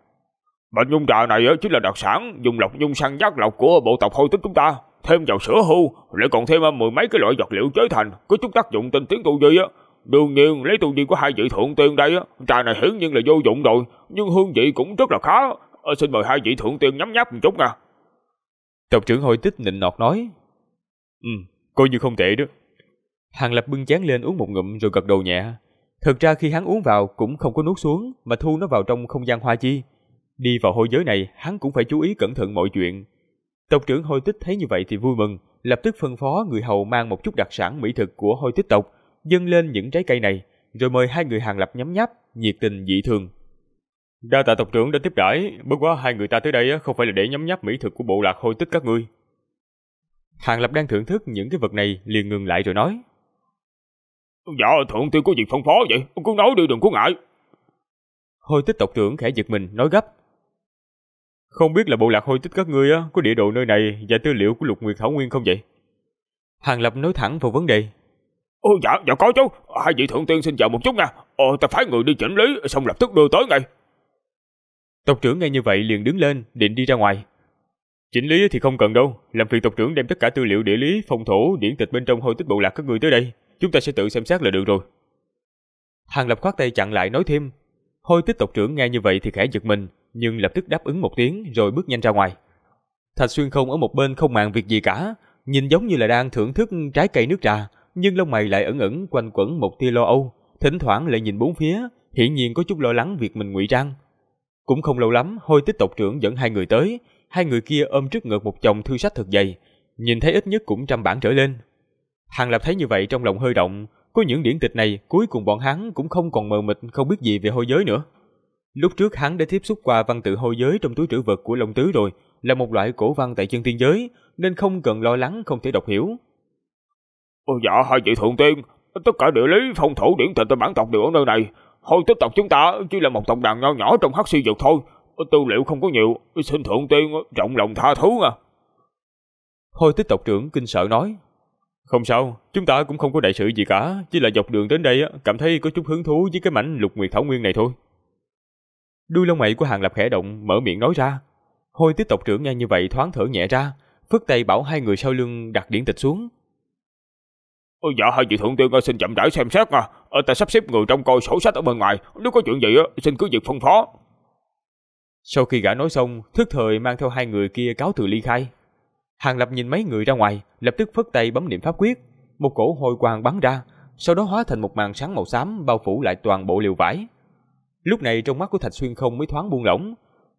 Bệnh nhung trà này chính là đặc sản dùng lọc nhung săn giác lọc của bộ tộc hôi tích chúng ta. Thêm vào sữa hưu, lại còn thêm mười mấy cái loại vật liệu chế thành, có chút tác dụng tinh tiến tu duy Đương nhiên lấy tu vi của hai vị thượng tiên đây á, trà này hiển nhiên là vô dụng rồi, nhưng hương vị cũng rất là khá. À, xin mời hai vị thượng tiên nhấm nháp một chút nha. Tộc trưởng hội tích nịnh nọt nói. Ừ, coi như không tệ đó. Hàng Lập bưng chén lên uống một ngụm rồi gật đầu nhẹ. Thật ra khi hắn uống vào cũng không có nuốt xuống mà thu nó vào trong không gian hoa chi. Đi vào hôi giới này, hắn cũng phải chú ý cẩn thận mọi chuyện. Tộc trưởng hôi tích thấy như vậy thì vui mừng, lập tức phân phó người hầu mang một chút đặc sản mỹ thực của hôi tích tộc dâng lên những trái cây này, rồi mời hai người hàng lập nhấm nháp, nhiệt tình dị thường. Đa tạ tộc trưởng đã tiếp đãi, bất quá hai người ta tới đây không phải là để nhấm nháp mỹ thực của bộ lạc hôi tích các ngươi. Hàng lập đang thưởng thức những cái vật này liền ngừng lại rồi nói. Dạ, thượng tiên có việc phân phó vậy, ông cứ nói đi đừng có ngại. Hôi tích tộc trưởng khẽ giật mình, nói gấp. Không biết là bộ lạc hôi tích các ngươi có địa đồ nơi này và tư liệu của lục nguyệt thảo nguyên không vậy? Hàng Lập nói thẳng vào vấn đề, Ô, dạ, dạ có chú, hai vị thượng tiên xin chờ một chút nha, ờ, ta phải người đi chỉnh lý, xong lập tức đưa tới ngay. Tộc trưởng nghe như vậy liền đứng lên, định đi ra ngoài. Chỉnh lý thì không cần đâu, làm phiền tộc trưởng đem tất cả tư liệu địa lý, phong thủ, điển tịch bên trong hôi tích bộ lạc các người tới đây, chúng ta sẽ tự xem xét là được rồi. Hàng lập khoát tay chặn lại nói thêm, hôi tích tộc trưởng nghe như vậy thì khẽ giật mình, nhưng lập tức đáp ứng một tiếng rồi bước nhanh ra ngoài. Thạch xuyên không ở một bên không màng việc gì cả, nhìn giống như là đang thưởng thức trái cây nước trà, nhưng lông mày lại ẩn ẩn quanh quẩn một tia lo âu, thỉnh thoảng lại nhìn bốn phía, hiển nhiên có chút lo lắng việc mình ngụy trang. Cũng không lâu lắm, Hôi Tích tộc trưởng dẫn hai người tới, hai người kia ôm trước ngực một chồng thư sách thật dày, nhìn thấy ít nhất cũng trăm bản trở lên. Hàng Lập thấy như vậy trong lòng hơi động, có những điển tịch này cuối cùng bọn hắn cũng không còn mờ mịt không biết gì về hôi giới nữa. Lúc trước hắn đã tiếp xúc qua văn tự hôi giới trong túi trữ vật của Long Tứ rồi, là một loại cổ văn tại chân tiên giới, nên không cần lo lắng không thể đọc hiểu. Dạ hai vị thượng tiên Tất cả địa lý phong thổ điển tịch bản tộc đều ở nơi này Hồi tích tộc chúng ta chỉ là một tộc đàn nho nhỏ trong hắc si dược thôi Tư liệu không có nhiều Xin thượng tiên rộng lòng tha thứ à Hôi tích tộc trưởng kinh sợ nói Không sao, chúng ta cũng không có đại sự gì cả Chỉ là dọc đường đến đây cảm thấy có chút hứng thú với cái mảnh lục nguyệt thảo nguyên này thôi Đuôi lông mày của hàng lập khẽ động mở miệng nói ra Hôi tích tộc trưởng nghe như vậy thoáng thở nhẹ ra phước tay bảo hai người sau lưng đặt điển tịch xuống Ôi dạ hai vị thượng tiên xin chậm rãi xem xét à. Ta sắp xếp người trong coi sổ sách ở bên ngoài, nếu có chuyện gì xin cứ việc phân phó. Sau khi gã nói xong, thức thời mang theo hai người kia cáo từ ly khai. Hàng Lập nhìn mấy người ra ngoài, lập tức phất tay bấm niệm pháp quyết, một cổ hồi quang bắn ra, sau đó hóa thành một màn sáng màu xám bao phủ lại toàn bộ liều vải. Lúc này trong mắt của Thạch Xuyên không mới thoáng buông lỏng.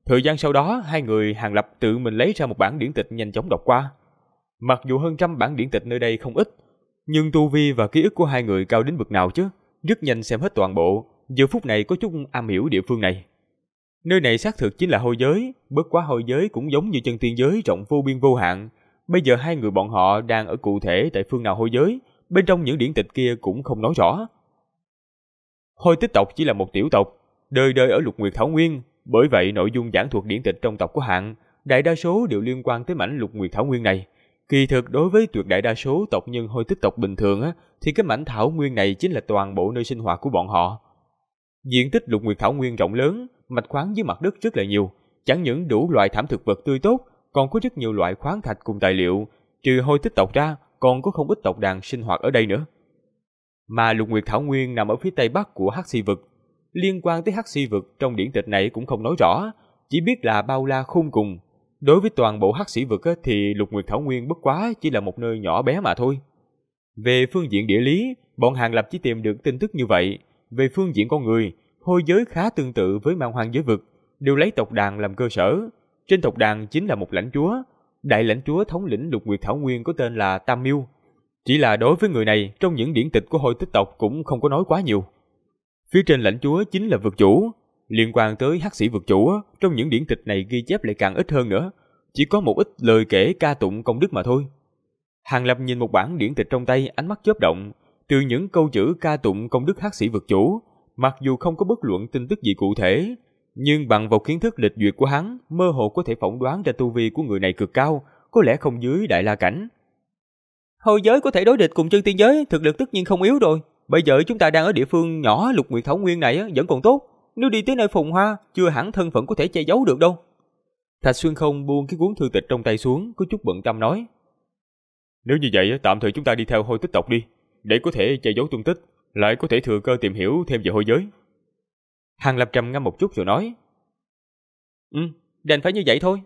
Thời gian sau đó, hai người Hàng Lập tự mình lấy ra một bản điển tịch nhanh chóng đọc qua. Mặc dù hơn trăm bản điển tịch nơi đây không ít, nhưng tu vi và ký ức của hai người cao đến bực nào chứ? Rất nhanh xem hết toàn bộ, giờ phút này có chút am hiểu địa phương này. Nơi này xác thực chính là hôi giới, bất quá hôi giới cũng giống như chân tiên giới rộng vô biên vô hạn. Bây giờ hai người bọn họ đang ở cụ thể tại phương nào hôi giới, bên trong những điển tịch kia cũng không nói rõ. Hôi tích tộc chỉ là một tiểu tộc, đời đời ở lục nguyệt thảo nguyên, bởi vậy nội dung giảng thuật điển tịch trong tộc của hạng, đại đa số đều liên quan tới mảnh lục nguyệt thảo nguyên này. Kỳ thực đối với tuyệt đại đa số tộc nhân hôi tích tộc bình thường á, thì cái mảnh thảo nguyên này chính là toàn bộ nơi sinh hoạt của bọn họ. Diện tích lục nguyệt thảo nguyên rộng lớn, mạch khoáng dưới mặt đất rất là nhiều, chẳng những đủ loại thảm thực vật tươi tốt, còn có rất nhiều loại khoáng thạch cùng tài liệu, trừ hôi tích tộc ra, còn có không ít tộc đàn sinh hoạt ở đây nữa. Mà lục nguyệt thảo nguyên nằm ở phía tây bắc của Hắc Si vực. Liên quan tới Hắc Si vực trong điển tịch này cũng không nói rõ, chỉ biết là bao la khung cùng, Đối với toàn bộ hắc sĩ vực thì lục nguyệt thảo nguyên bất quá chỉ là một nơi nhỏ bé mà thôi. Về phương diện địa lý, bọn Hàng Lập chỉ tìm được tin tức như vậy. Về phương diện con người, hôi giới khá tương tự với mang hoang giới vực, đều lấy tộc đàn làm cơ sở. Trên tộc đàn chính là một lãnh chúa. Đại lãnh chúa thống lĩnh lục nguyệt thảo nguyên có tên là Tam Miêu. Chỉ là đối với người này, trong những điển tịch của hội tích tộc cũng không có nói quá nhiều. Phía trên lãnh chúa chính là vực chủ, Liên quan tới hắc sĩ vực chủ, trong những điển tịch này ghi chép lại càng ít hơn nữa, chỉ có một ít lời kể ca tụng công đức mà thôi. Hàng Lập nhìn một bản điển tịch trong tay, ánh mắt chớp động, từ những câu chữ ca tụng công đức hắc sĩ vực chủ, mặc dù không có bất luận tin tức gì cụ thể, nhưng bằng vào kiến thức lịch duyệt của hắn, mơ hồ có thể phỏng đoán ra tu vi của người này cực cao, có lẽ không dưới đại la cảnh. Hồi giới có thể đối địch cùng chân tiên giới, thực lực tất nhiên không yếu rồi. Bây giờ chúng ta đang ở địa phương nhỏ Lục Nguyệt Thảo Nguyên này vẫn còn tốt, nếu đi tới nơi phùng hoa, chưa hẳn thân phận có thể che giấu được đâu. Thạch Xuyên không buông cái cuốn thư tịch trong tay xuống, có chút bận tâm nói. Nếu như vậy, tạm thời chúng ta đi theo hôi tích tộc đi, để có thể che giấu tung tích, lại có thể thừa cơ tìm hiểu thêm về hôi giới. Hàng Lập trầm ngâm một chút rồi nói. Ừ, đành phải như vậy thôi.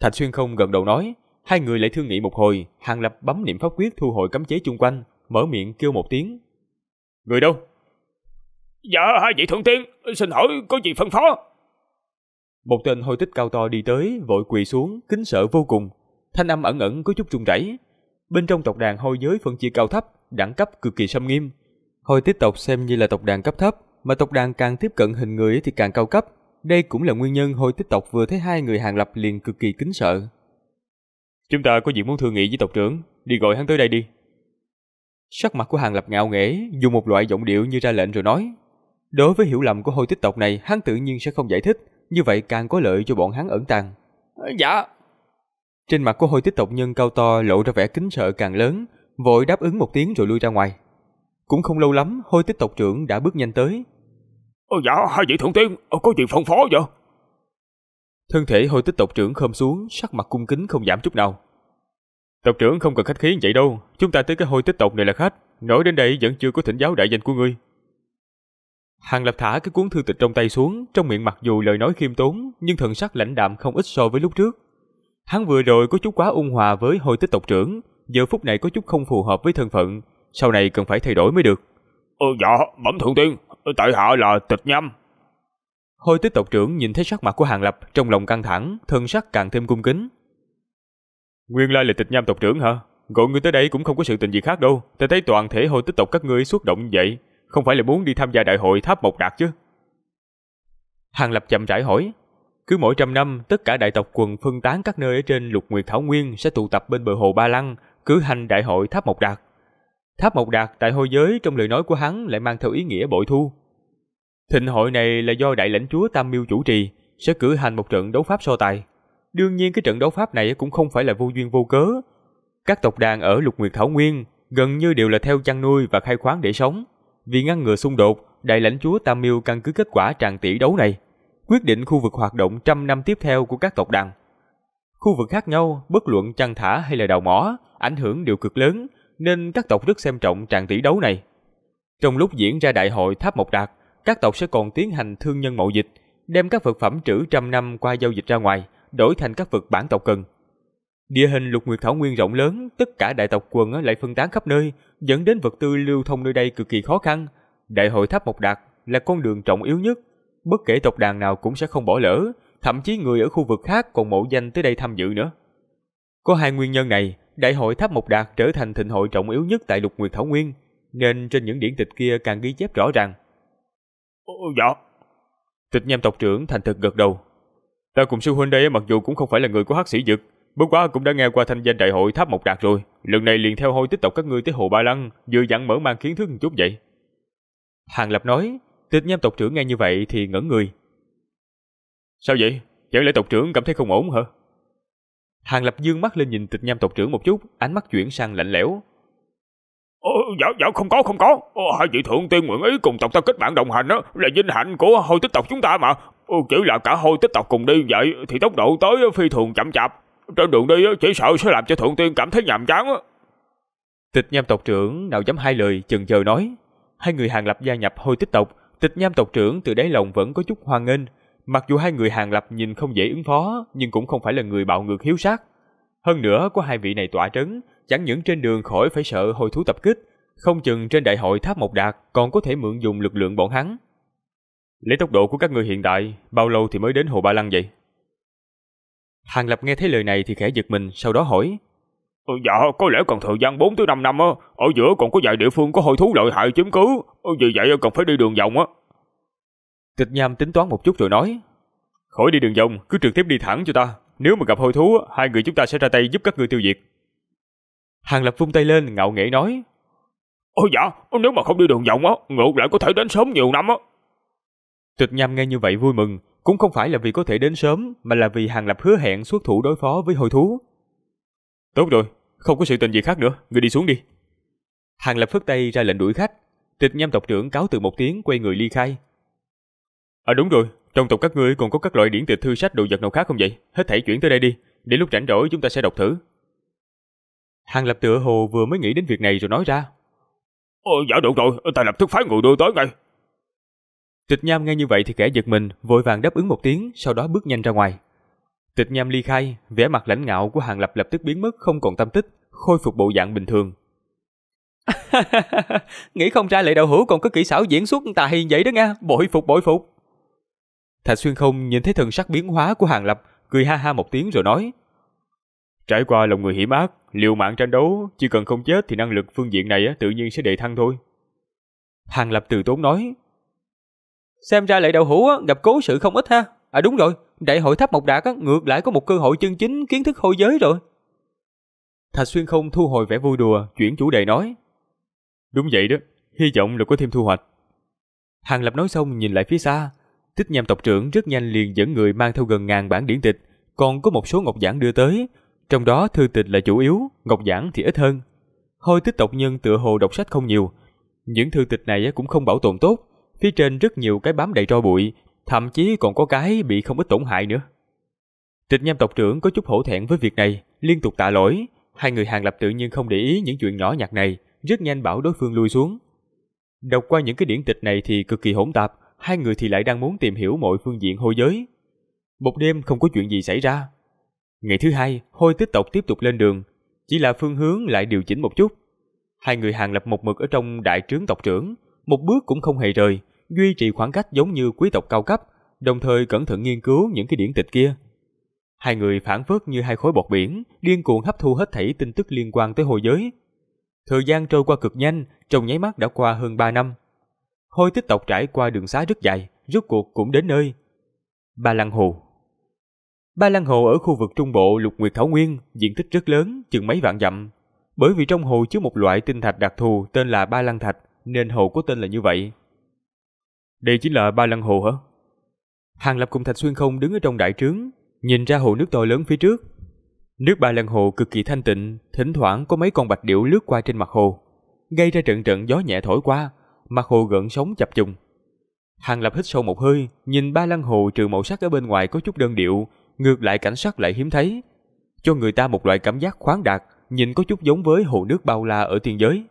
Thạch Xuyên không gần đầu nói, hai người lại thương nghị một hồi, Hàng Lập bấm niệm pháp quyết thu hồi cấm chế chung quanh, mở miệng kêu một tiếng. Người đâu? Dạ, hai vị thượng tiên, xin hỏi có gì phân phó? Một tên hôi tích cao to đi tới, vội quỳ xuống, kính sợ vô cùng. Thanh âm ẩn ẩn có chút run rẩy. Bên trong tộc đàn hôi giới phân chia cao thấp, đẳng cấp cực kỳ xâm nghiêm. Hôi tích tộc xem như là tộc đàn cấp thấp, mà tộc đàn càng tiếp cận hình người thì càng cao cấp. Đây cũng là nguyên nhân hôi tích tộc vừa thấy hai người hàng lập liền cực kỳ kính sợ. Chúng ta có việc muốn thương nghị với tộc trưởng, đi gọi hắn tới đây đi. Sắc mặt của hàng lập ngạo nghễ, dùng một loại giọng điệu như ra lệnh rồi nói. Đối với hiểu lầm của hôi tích tộc này, hắn tự nhiên sẽ không giải thích, như vậy càng có lợi cho bọn hắn ẩn tàng. Ờ, dạ. Trên mặt của hôi tích tộc nhân cao to lộ ra vẻ kính sợ càng lớn, vội đáp ứng một tiếng rồi lui ra ngoài. Cũng không lâu lắm, hôi tích tộc trưởng đã bước nhanh tới. Ờ, dạ, hai vị thượng tiên, ờ, có gì phân phó vậy? Thân thể hôi tích tộc trưởng khom xuống, sắc mặt cung kính không giảm chút nào. Tộc trưởng không cần khách khí như vậy đâu, chúng ta tới cái hôi tích tộc này là khách, nói đến đây vẫn chưa có thỉnh giáo đại danh của ngươi, Hàng Lập thả cái cuốn thư tịch trong tay xuống, trong miệng mặc dù lời nói khiêm tốn, nhưng thần sắc lãnh đạm không ít so với lúc trước. Hắn vừa rồi có chút quá ung hòa với hồi tích tộc trưởng, giờ phút này có chút không phù hợp với thân phận, sau này cần phải thay đổi mới được. Ừ dạ, bẩm thượng tiên, tại hạ là tịch nhâm. Hồi tích tộc trưởng nhìn thấy sắc mặt của Hàng Lập trong lòng căng thẳng, thân sắc càng thêm cung kính. Nguyên lai là tịch nhâm tộc trưởng hả? Gọi người tới đây cũng không có sự tình gì khác đâu, ta thấy toàn thể hồi tích tộc các ngươi xuất động vậy, không phải là muốn đi tham gia đại hội tháp mộc đạt chứ? Hàng Lập chậm rãi hỏi. Cứ mỗi trăm năm, tất cả đại tộc quần phân tán các nơi ở trên lục nguyệt thảo nguyên sẽ tụ tập bên bờ hồ Ba Lăng, cử hành đại hội tháp mộc đạt. Tháp mộc đạt tại hồi giới trong lời nói của hắn lại mang theo ý nghĩa bội thu. Thịnh hội này là do đại lãnh chúa Tam Miêu chủ trì, sẽ cử hành một trận đấu pháp so tài. Đương nhiên cái trận đấu pháp này cũng không phải là vô duyên vô cớ. Các tộc đàn ở lục nguyệt thảo nguyên gần như đều là theo chăn nuôi và khai khoáng để sống. Vì ngăn ngừa xung đột, đại lãnh chúa Tamil căn cứ kết quả tràng tỷ đấu này, quyết định khu vực hoạt động trăm năm tiếp theo của các tộc đàn. Khu vực khác nhau, bất luận chăn thả hay là đào mỏ, ảnh hưởng đều cực lớn, nên các tộc rất xem trọng tràng tỷ đấu này. Trong lúc diễn ra đại hội Tháp Mộc Đạt, các tộc sẽ còn tiến hành thương nhân mậu dịch, đem các vật phẩm trữ trăm năm qua giao dịch ra ngoài, đổi thành các vật bản tộc cần. Địa hình lục nguyệt thảo nguyên rộng lớn, tất cả đại tộc quần lại phân tán khắp nơi, dẫn đến vật tư lưu thông nơi đây cực kỳ khó khăn. Đại hội tháp Mộc Đạt là con đường trọng yếu nhất, bất kể tộc đàn nào cũng sẽ không bỏ lỡ, thậm chí người ở khu vực khác còn mộ danh tới đây tham dự nữa. Có hai nguyên nhân này, đại hội tháp Mộc Đạt trở thành thịnh hội trọng yếu nhất tại lục nguyệt thảo nguyên, nên trên những điển tịch kia càng ghi chép rõ ràng. Ồ, dạ. Tịch nhâm tộc trưởng thành thực gật đầu. Ta cùng sư huynh đây mặc dù cũng không phải là người của hắc sĩ dực, Bất quá cũng đã nghe qua thanh danh đại hội tháp một đạt rồi, lần này liền theo hôi Tích tộc các ngươi tới hồ Ba Lăng, vừa dặn mở mang kiến thức một chút vậy. Hàng Lập nói, tịch Nham tộc trưởng nghe như vậy thì ngẩn người. Sao vậy? Chẳng lẽ tộc trưởng cảm thấy không ổn hả? Hàng Lập dương mắt lên nhìn tịch Nham tộc trưởng một chút, ánh mắt chuyển sang lạnh lẽo. Ờ, dạ, dạ, không có, không có. Ờ, hai vị thượng tiên nguyện ý cùng tộc ta kết bạn đồng hành đó, là vinh hạnh của hôi tích tộc chúng ta mà. Ờ, chỉ là cả hôi tích tộc cùng đi vậy thì tốc độ tới phi thường chậm chạp, trên đường đi chỉ sợ sẽ làm cho thượng tiên cảm thấy nhàm chán á. Tịch nham tộc trưởng nào dám hai lời chần chờ nói. Hai người hàng lập gia nhập hôi tích tộc, tịch nham tộc trưởng từ đáy lòng vẫn có chút hoan nghênh. Mặc dù hai người hàng lập nhìn không dễ ứng phó, nhưng cũng không phải là người bạo ngược hiếu sát. Hơn nữa có hai vị này tỏa trấn, chẳng những trên đường khỏi phải sợ hồi thú tập kích, không chừng trên đại hội tháp một đạt còn có thể mượn dùng lực lượng bọn hắn. Lấy tốc độ của các người hiện tại, bao lâu thì mới đến Hồ Ba Lăng vậy? Hàng Lập nghe thấy lời này thì khẽ giật mình, sau đó hỏi. Ừ, dạ, có lẽ còn thời gian 4 tới 5 năm á, ở giữa còn có vài địa phương có hôi thú lợi hại chiếm cứ, ờ, vì vậy cần phải đi đường vòng á. Tịch Nham tính toán một chút rồi nói. Khỏi đi đường vòng, cứ trực tiếp đi thẳng cho ta. Nếu mà gặp hôi thú, hai người chúng ta sẽ ra tay giúp các ngươi tiêu diệt. Hàng Lập vung tay lên, ngạo nghễ nói. Ôi ờ, dạ, nếu mà không đi đường vòng á, ngược lại có thể đến sớm nhiều năm á. Tịch Nham nghe như vậy vui mừng, cũng không phải là vì có thể đến sớm, mà là vì Hàng Lập hứa hẹn xuất thủ đối phó với hồi thú. Tốt rồi, không có sự tình gì khác nữa, người đi xuống đi. Hàng Lập phất tay ra lệnh đuổi khách, tịch nhâm tộc trưởng cáo từ một tiếng quay người ly khai. À đúng rồi, trong tộc các ngươi còn có các loại điển tịch thư sách đồ vật nào khác không vậy? Hết thảy chuyển tới đây đi, để lúc rảnh rỗi chúng ta sẽ đọc thử. Hàng Lập tựa hồ vừa mới nghĩ đến việc này rồi nói ra. Ôi, giả độ rồi, ta lập tức phái người đưa tới ngay, Tịch Nham nghe như vậy thì kẻ giật mình, vội vàng đáp ứng một tiếng, sau đó bước nhanh ra ngoài. Tịch Nham ly khai, vẻ mặt lãnh ngạo của Hàng Lập lập tức biến mất không còn tâm tích, khôi phục bộ dạng bình thường. Nghĩ không ra lệ đạo hữu còn có kỹ xảo diễn xuất tài vậy đó nha, bội phục bội phục. Thạch Xuyên không nhìn thấy thần sắc biến hóa của Hàng Lập, cười ha ha một tiếng rồi nói. Trải qua lòng người hiểm ác, liều mạng tranh đấu, chỉ cần không chết thì năng lực phương diện này tự nhiên sẽ đề thăng thôi. Hàng Lập từ tốn nói, Xem ra lại đạo hữu á, gặp cố sự không ít ha. À đúng rồi, đại hội tháp mộc đạt á, ngược lại có một cơ hội chân chính kiến thức hôi giới rồi. Thạch Xuyên không thu hồi vẻ vui đùa, chuyển chủ đề nói. Đúng vậy đó, hy vọng là có thêm thu hoạch. Hàng Lập nói xong nhìn lại phía xa, Tích Nham tộc trưởng rất nhanh liền dẫn người mang theo gần ngàn bản điển tịch, còn có một số ngọc giảng đưa tới, trong đó thư tịch là chủ yếu, ngọc giảng thì ít hơn. Hôi tích tộc nhân tựa hồ đọc sách không nhiều, những thư tịch này cũng không bảo tồn tốt, Phía trên rất nhiều cái bám đầy tro bụi, thậm chí còn có cái bị không ít tổn hại nữa. Tịch nhâm tộc trưởng có chút hổ thẹn với việc này, liên tục tạ lỗi. Hai người hàng lập tự nhiên không để ý những chuyện nhỏ nhặt này, rất nhanh bảo đối phương lui xuống. Đọc qua những cái điển tịch này thì cực kỳ hỗn tạp, hai người thì lại đang muốn tìm hiểu mọi phương diện hôi giới. Một đêm không có chuyện gì xảy ra. Ngày thứ hai, hôi tích tộc tiếp tục lên đường, chỉ là phương hướng lại điều chỉnh một chút. Hai người hàng lập một mực ở trong đại trướng tộc trưởng, một bước cũng không hề rời, duy trì khoảng cách giống như quý tộc cao cấp, đồng thời cẩn thận nghiên cứu những cái điển tịch kia. Hai người phản phất như hai khối bọt biển, điên cuồng hấp thu hết thảy tin tức liên quan tới hồi giới. Thời gian trôi qua cực nhanh, trong nháy mắt đã qua hơn 3 năm. Hôi tích tộc trải qua đường xá rất dài, rốt cuộc cũng đến nơi. Ba Lăng Hồ Ba Lăng Hồ ở khu vực trung bộ Lục Nguyệt Thảo Nguyên, diện tích rất lớn, chừng mấy vạn dặm. Bởi vì trong hồ chứa một loại tinh thạch đặc thù tên là Ba Lăng Thạch, nên hồ có tên là như vậy. Đây chính là ba lăng hồ hả? Hàng Lập cùng Thạch Xuyên không đứng ở trong đại trướng, nhìn ra hồ nước to lớn phía trước. Nước ba lăng hồ cực kỳ thanh tịnh, thỉnh thoảng có mấy con bạch điểu lướt qua trên mặt hồ, gây ra trận trận gió nhẹ thổi qua, mặt hồ gợn sóng chập trùng. Hàng Lập hít sâu một hơi, nhìn ba lăng hồ trừ màu sắc ở bên ngoài có chút đơn điệu, ngược lại cảnh sắc lại hiếm thấy, cho người ta một loại cảm giác khoáng đạt, nhìn có chút giống với hồ nước bao la ở thiên giới.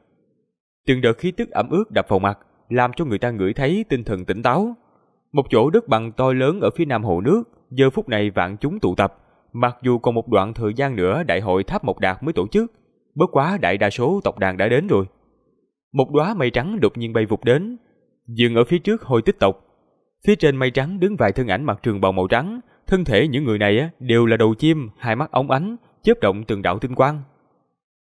Từng đợt khí tức ẩm ướt đập vào mặt, làm cho người ta ngửi thấy tinh thần tỉnh táo. Một chỗ đất bằng to lớn ở phía nam hồ nước, giờ phút này vạn chúng tụ tập. Mặc dù còn một đoạn thời gian nữa đại hội tháp Mộc Đạt mới tổ chức, bớt quá đại đa số tộc đàn đã đến rồi. Một đóa mây trắng đột nhiên bay vụt đến, dừng ở phía trước hồi tích tộc. Phía trên mây trắng đứng vài thân ảnh mặc trường bào màu trắng, thân thể những người này đều là đầu chim, hai mắt ống ánh, chớp động từng đạo tinh quang.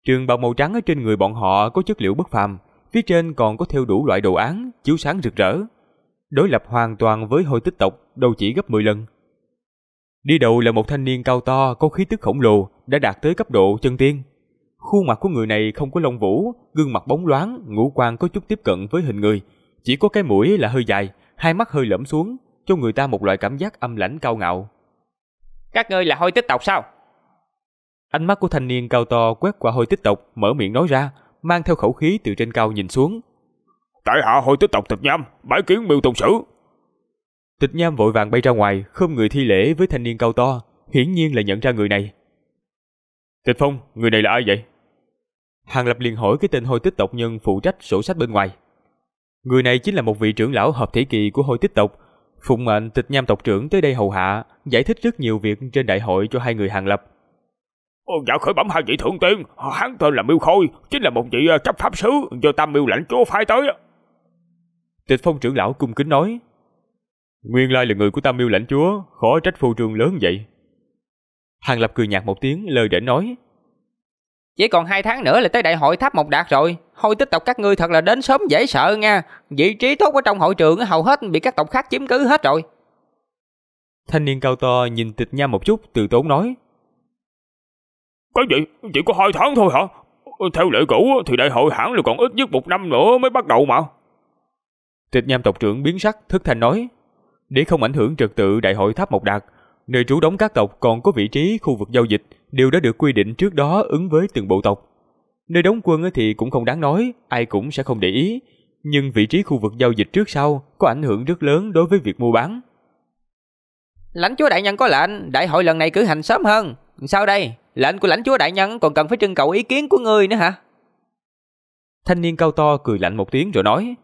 Trường bào màu trắng ở trên người bọn họ có chất liệu bất phàm, Phía trên còn có theo đủ loại đồ án, chiếu sáng rực rỡ. Đối lập hoàn toàn với hồi tích tộc, đâu chỉ gấp 10 lần. Đi đầu là một thanh niên cao to có khí tức khổng lồ đã đạt tới cấp độ chân tiên. Khuôn mặt của người này không có lông vũ, gương mặt bóng loáng, ngũ quan có chút tiếp cận với hình người, chỉ có cái mũi là hơi dài, hai mắt hơi lõm xuống, cho người ta một loại cảm giác âm lãnh cao ngạo. Các ngươi là hôi tích tộc sao? Ánh mắt của thanh niên cao to quét qua hôi tích tộc, mở miệng nói ra, mang theo khẩu khí từ trên cao nhìn xuống. Tại hạ hội tích tộc Tịch Nham, bái kiến mưu tổng sử. Tịch Nham vội vàng bay ra ngoài, không người thi lễ với thanh niên cao to, hiển nhiên là nhận ra người này. Tịch Phong, người này là ai vậy? Hàng Lập liền hỏi cái tên hôi tích tộc nhân phụ trách sổ sách bên ngoài. Người này chính là một vị trưởng lão hợp thể kỳ của hôi tích tộc, phụng mệnh tịch nham tộc trưởng tới đây hầu hạ, giải thích rất nhiều việc trên đại hội cho hai người Hàng Lập. Ô, dạ khởi bẩm hai vị thượng tiên, hắn tên là Miêu Khôi, chính là một vị ờ, chấp pháp sứ do Tam Miêu lãnh chúa phái tới. Tịch Phong trưởng lão cung kính nói, nguyên lai là người của Tam Miêu lãnh chúa, khó trách phô trường lớn vậy. Hàng Lập cười nhạt một tiếng, lời để nói, chỉ còn hai tháng nữa là tới đại hội tháp một đạt rồi, hôi tích tộc các ngươi thật là đến sớm dễ sợ nha, vị trí tốt ở trong hội trường hầu hết bị các tộc khác chiếm cứ hết rồi. Thanh niên cao to nhìn tịch nha một chút, từ tốn nói. Cái gì? Chỉ có hai tháng thôi hả? Theo lệ cũ thì đại hội hẳn là còn ít nhất một năm nữa mới bắt đầu mà. Tịch nham tộc trưởng biến sắc, thức thành nói. Để không ảnh hưởng trật tự đại hội tháp một đạt, nơi trú đóng các tộc còn có vị trí khu vực giao dịch đều đã được quy định trước đó ứng với từng bộ tộc. Nơi đóng quân thì cũng không đáng nói, ai cũng sẽ không để ý, nhưng vị trí khu vực giao dịch trước sau có ảnh hưởng rất lớn đối với việc mua bán. Lãnh chúa đại nhân có lệnh, đại hội lần này cử hành sớm hơn. Sao đây? Lệnh của lãnh chúa đại nhân còn cần phải trưng cầu ý kiến của ngươi nữa hả? Thanh niên cao to cười lạnh một tiếng rồi nói.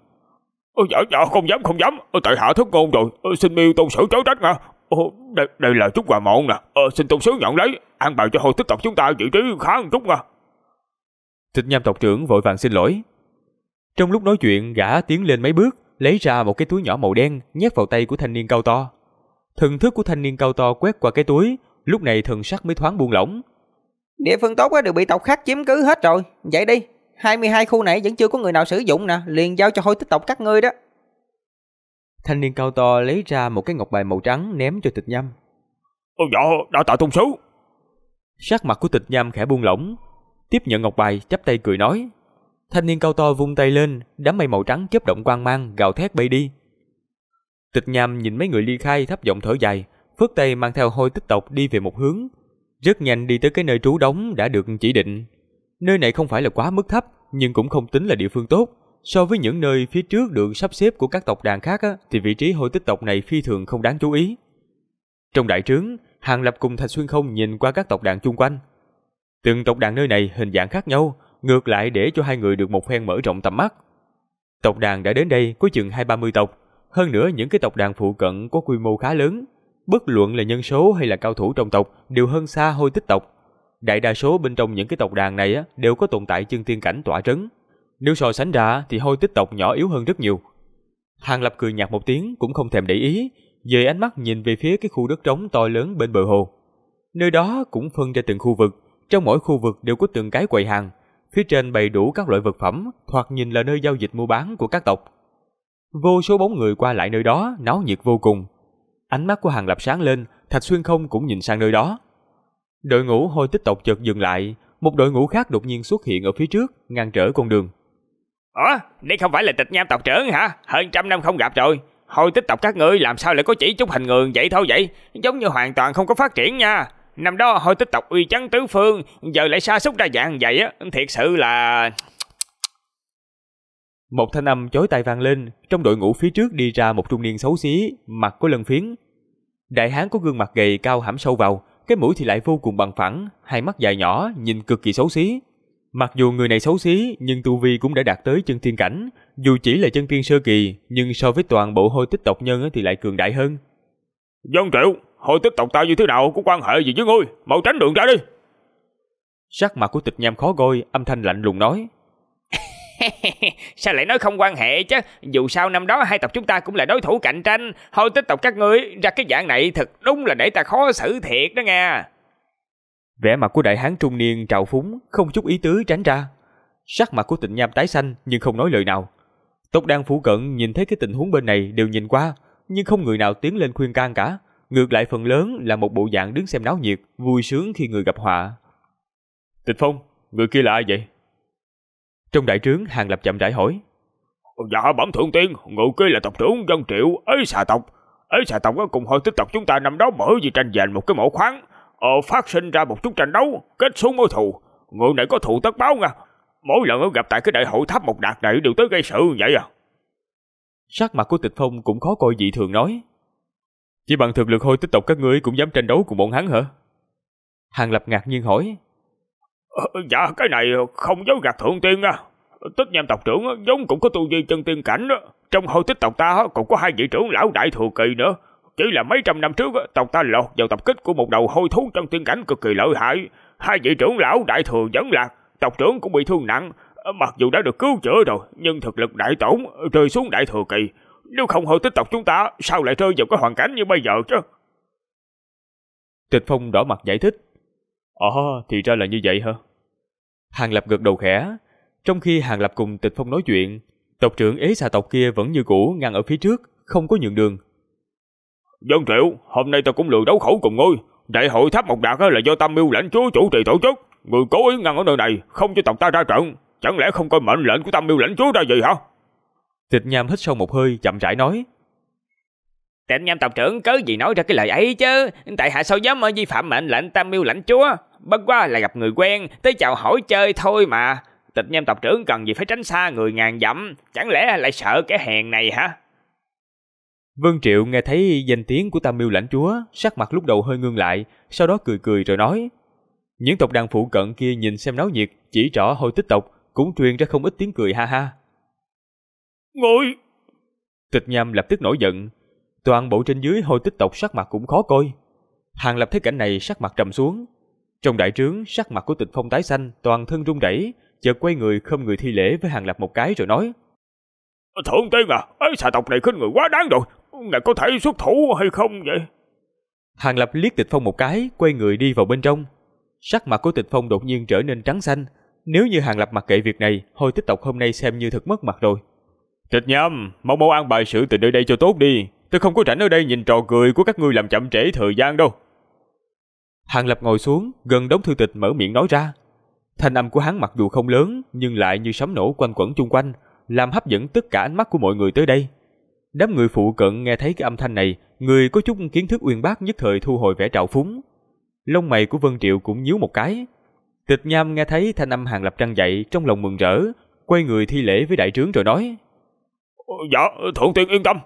Ôi, dạ, dạ, không dám, không dám. Ờ, tại hạ thất ngôn rồi. Ờ, xin miêu tôn sử chối trách nha. Ờ, đây, đây là chút quà mọn nè. xin tôn sứ nhận lấy. An bài cho hội tích tộc chúng ta vị trí khá hơn chút nha. Tịch nham tộc trưởng vội vàng xin lỗi. Trong lúc nói chuyện, gã tiến lên mấy bước, lấy ra một cái túi nhỏ màu đen nhét vào tay của thanh niên cao to. Thần thức của thanh niên cao to quét qua cái túi, lúc này thần sắc mới thoáng buông lỏng, Địa phương tốt á, đều bị tộc khác chiếm cứ hết rồi. Vậy đi, 22 khu này vẫn chưa có người nào sử dụng nè, liền giao cho hôi tích tộc các ngươi đó. Thanh niên cao to lấy ra một cái ngọc bài màu trắng ném cho tịch nhâm. Ô dạ, đã tạo thông số. Sắc mặt của tịch nhâm khẽ buông lỏng, tiếp nhận ngọc bài chắp tay cười nói. Thanh niên cao to vung tay lên, đám mây màu trắng chớp động quang mang, gào thét bay đi. Tịch nhâm nhìn mấy người ly khai thấp giọng thở dài, phước tay mang theo hôi tích tộc đi về một hướng, rất nhanh đi tới cái nơi trú đóng đã được chỉ định. Nơi này không phải là quá mức thấp, nhưng cũng không tính là địa phương tốt. So với những nơi phía trước được sắp xếp của các tộc đàn khác thì vị trí hôi tích tộc này phi thường không đáng chú ý. Trong đại trướng, Hàng Lập cùng Thạch Xuyên không nhìn qua các tộc đàn chung quanh. Từng tộc đàn nơi này hình dạng khác nhau, ngược lại để cho hai người được một phen mở rộng tầm mắt. Tộc đàn đã đến đây có chừng hai ba mươi tộc, hơn nữa những cái tộc đàn phụ cận có quy mô khá lớn, bất luận là nhân số hay là cao thủ trong tộc đều hơn xa hôi tích tộc. Đại đa số bên trong những cái tộc đàn này á, đều có tồn tại chân tiên cảnh tỏa trấn. Nếu so sánh ra thì hôi tích tộc nhỏ yếu hơn rất nhiều. Hàng Lập cười nhạt một tiếng cũng không thèm để ý, về ánh mắt nhìn về phía cái khu đất trống to lớn bên bờ hồ. Nơi đó cũng phân ra từng khu vực, trong mỗi khu vực đều có từng cái quầy hàng, phía trên bày đủ các loại vật phẩm, thoạt nhìn là nơi giao dịch mua bán của các tộc. Vô số bóng người qua lại nơi đó, náo nhiệt vô cùng, Ánh mắt của Hàng Lập sáng lên, Thạch Xuyên không cũng nhìn sang nơi đó. Đội ngũ hôi tích tộc chợt dừng lại, một đội ngũ khác đột nhiên xuất hiện ở phía trước, ngăn trở con đường. Ủa, đây không phải là tịch nham tộc trưởng hả? Hơn trăm năm không gặp rồi. Hôi tích tộc các ngươi làm sao lại có chỉ chút hình người vậy thôi vậy? Giống như hoàn toàn không có phát triển nha. Năm đó hôi tích tộc uy chấn tứ phương, giờ lại sa sút ra dạng vậy á, thiệt sự là... Một thanh âm chói tai vang lên, trong đội ngũ phía trước đi ra một trung niên xấu xí, mặt có lân phiến. Đại hán có gương mặt gầy cao hãm sâu vào, cái mũi thì lại vô cùng bằng phẳng, hai mắt dài nhỏ, nhìn cực kỳ xấu xí. Mặc dù người này xấu xí, nhưng tu vi cũng đã đạt tới chân thiên cảnh, dù chỉ là chân thiên sơ kỳ, nhưng so với toàn bộ hôi tích tộc nhân thì lại cường đại hơn. Dân Triệu, hôi tích tộc ta như thế nào cũng quan hệ gì với ngươi, mau tránh đường ra đi. Sắc mặt của tịch nham khó coi, âm thanh lạnh lùng nói. Sao lại nói không quan hệ chứ Dù sao năm đó hai tộc chúng ta cũng là đối thủ cạnh tranh Thôi tiếp tộc các ngươi Ra cái dạng này thật đúng là để ta khó xử thiệt đó nghe Vẻ mặt của đại hán trung niên trào phúng Không chút ý tứ tránh ra Sắc mặt của tịnh nham tái xanh nhưng không nói lời nào Tộc đang phủ cận nhìn thấy cái tình huống bên này đều nhìn qua Nhưng không người nào tiến lên khuyên can cả Ngược lại phần lớn là một bộ dạng đứng xem náo nhiệt Vui sướng khi người gặp họa Tịch Phong, người kia là ai vậy? Trong đại trướng Hàng Lập chậm rãi hỏi. Dạ bẩm thượng tiên, ngự kia là tộc trưởng dân triệu ấy xà tộc. Ấy xà tộc cùng hội tích tộc chúng ta năm đó mở vì tranh giành một cái mộ khoáng. Ờ, phát sinh ra một chút tranh đấu, kết xuống mối thù. Người này có thù tất báo nha. Mỗi lần gặp tại cái đại hội tháp một đạt này đều tới gây sự vậy à. Sắc mặt của tịch phong cũng khó coi dị thường nói. Chỉ bằng thực lực hôi tích tộc các ngươi cũng dám tranh đấu cùng bọn hắn hả? Hàng Lập ngạc nhiên hỏi. Dạ cái này không giấu gạt thượng tiên á Tích nham tộc trưởng giống cũng có tu vi chân tiên cảnh đó Trong hội tích tộc ta còn có hai vị trưởng lão đại thừa kỳ nữa Chỉ là mấy trăm năm trước tộc ta lọt vào tập kích của một đầu hôi thú chân tiên cảnh cực kỳ lợi hại Hai vị trưởng lão đại thừa vẫn lạc Tộc trưởng cũng bị thương nặng Mặc dù đã được cứu chữa rồi Nhưng thực lực đại tổn rơi xuống đại thừa kỳ Nếu không hội tích tộc chúng ta Sao lại rơi vào cái hoàn cảnh như bây giờ chứ Tịch Phong đỏ mặt giải thích Ồ thì ra là như vậy hả Hàng Lập gật đầu khẽ. Trong khi Hàng Lập cùng Tịch Phong nói chuyện, tộc trưởng ế xà tộc kia vẫn như cũ ngăn ở phía trước, không có nhượng đường. Dân triệu, hôm nay ta cũng lừa đấu khẩu cùng ngươi. Đại hội tháp Mộc Đạt là do Tam Miêu lãnh chúa chủ trì tổ chức. Người cố ý ngăn ở nơi này, không cho tộc ta ra trận. Chẳng lẽ không coi mệnh lệnh của Tam Miêu lãnh chúa ra gì hả? Tịch Nham hít sâu một hơi, chậm rãi nói. Tịnh nhâm tộc trưởng cớ gì nói ra cái lời ấy chứ Tại hạ sao dám vi phạm mệnh lệnh tam miêu lãnh chúa Bất quá là gặp người quen Tới chào hỏi chơi thôi mà Tịch nhâm tộc trưởng cần gì phải tránh xa người ngàn dặm Chẳng lẽ lại sợ cái hèn này hả Vương Triệu nghe thấy danh tiếng của tam miêu lãnh chúa Sắc mặt lúc đầu hơi ngưng lại Sau đó cười cười rồi nói Những tộc đàn phụ cận kia nhìn xem náo nhiệt Chỉ rõ hồi tích tộc Cũng truyền ra không ít tiếng cười ha ha Ngồi Tịch nhâm lập tức nổi giận toàn bộ trên dưới hồi tích tộc sắc mặt cũng khó coi. Hàng lập thấy cảnh này sắc mặt trầm xuống. Trong đại trướng, sắc mặt của tịch phong tái xanh, toàn thân rung rẩy, chợt quay người không người thi lễ với hàng lập một cái rồi nói. Thượng tiên à, ấy xà tộc này khinh người quá đáng rồi, ngài có thể xuất thủ hay không vậy? Hàng lập liếc tịch phong một cái, quay người đi vào bên trong. Sắc mặt của tịch phong đột nhiên trở nên trắng xanh. Nếu như hàng lập mặc kệ việc này, hồi tích tộc hôm nay xem như thật mất mặt rồi. Tịch nhâm, mau mau an bài sự từ nơi đây cho tốt đi, tôi không có rảnh ở đây nhìn trò cười của các ngươi làm chậm trễ thời gian đâu. Hàng Lập ngồi xuống, gần đống thư tịch mở miệng nói ra. Thanh âm của hắn mặc dù không lớn, nhưng lại như sấm nổ quanh quẩn chung quanh, làm hấp dẫn tất cả ánh mắt của mọi người tới đây. Đám người phụ cận nghe thấy cái âm thanh này, người có chút kiến thức uyên bác nhất thời thu hồi vẻ trào phúng. Lông mày của Vân Triệu cũng nhíu một cái. Tịch Nham nghe thấy thanh âm Hàng Lập trăng dậy, trong lòng mừng rỡ, quay người thi lễ với đại trướng rồi nói: "Dạ, thượng tiên yên tâm,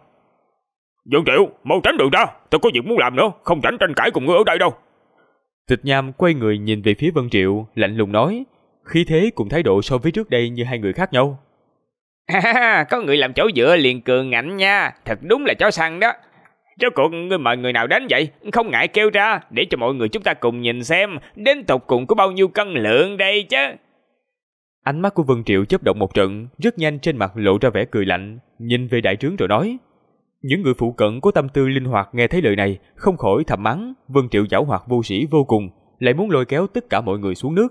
Dương Triệu, mau tránh đường ra, tôi có việc muốn làm nữa, không rảnh tranh cãi cùng ngươi ở đây đâu. Tịch Nham quay người nhìn về phía Vân Triệu, lạnh lùng nói, khí thế cùng thái độ so với trước đây như hai người khác nhau. có người làm chỗ dựa liền cường ngạnh nha, thật đúng là chó săn đó. Rốt cuộc ngươi mời người nào đến vậy, không ngại kêu ra, để cho mọi người chúng ta cùng nhìn xem, đến tục cùng có bao nhiêu cân lượng đây chứ. Ánh mắt của Vân Triệu chớp động một trận, rất nhanh trên mặt lộ ra vẻ cười lạnh, nhìn về đại trướng rồi nói. Những người phụ cận có tâm tư linh hoạt nghe thấy lời này, không khỏi thầm mắng, Vương Triệu giảo hoạt vô sĩ vô cùng, lại muốn lôi kéo tất cả mọi người xuống nước.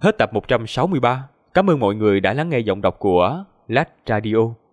Hết tập 163, cảm ơn mọi người đã lắng nghe giọng đọc của Lách Radio.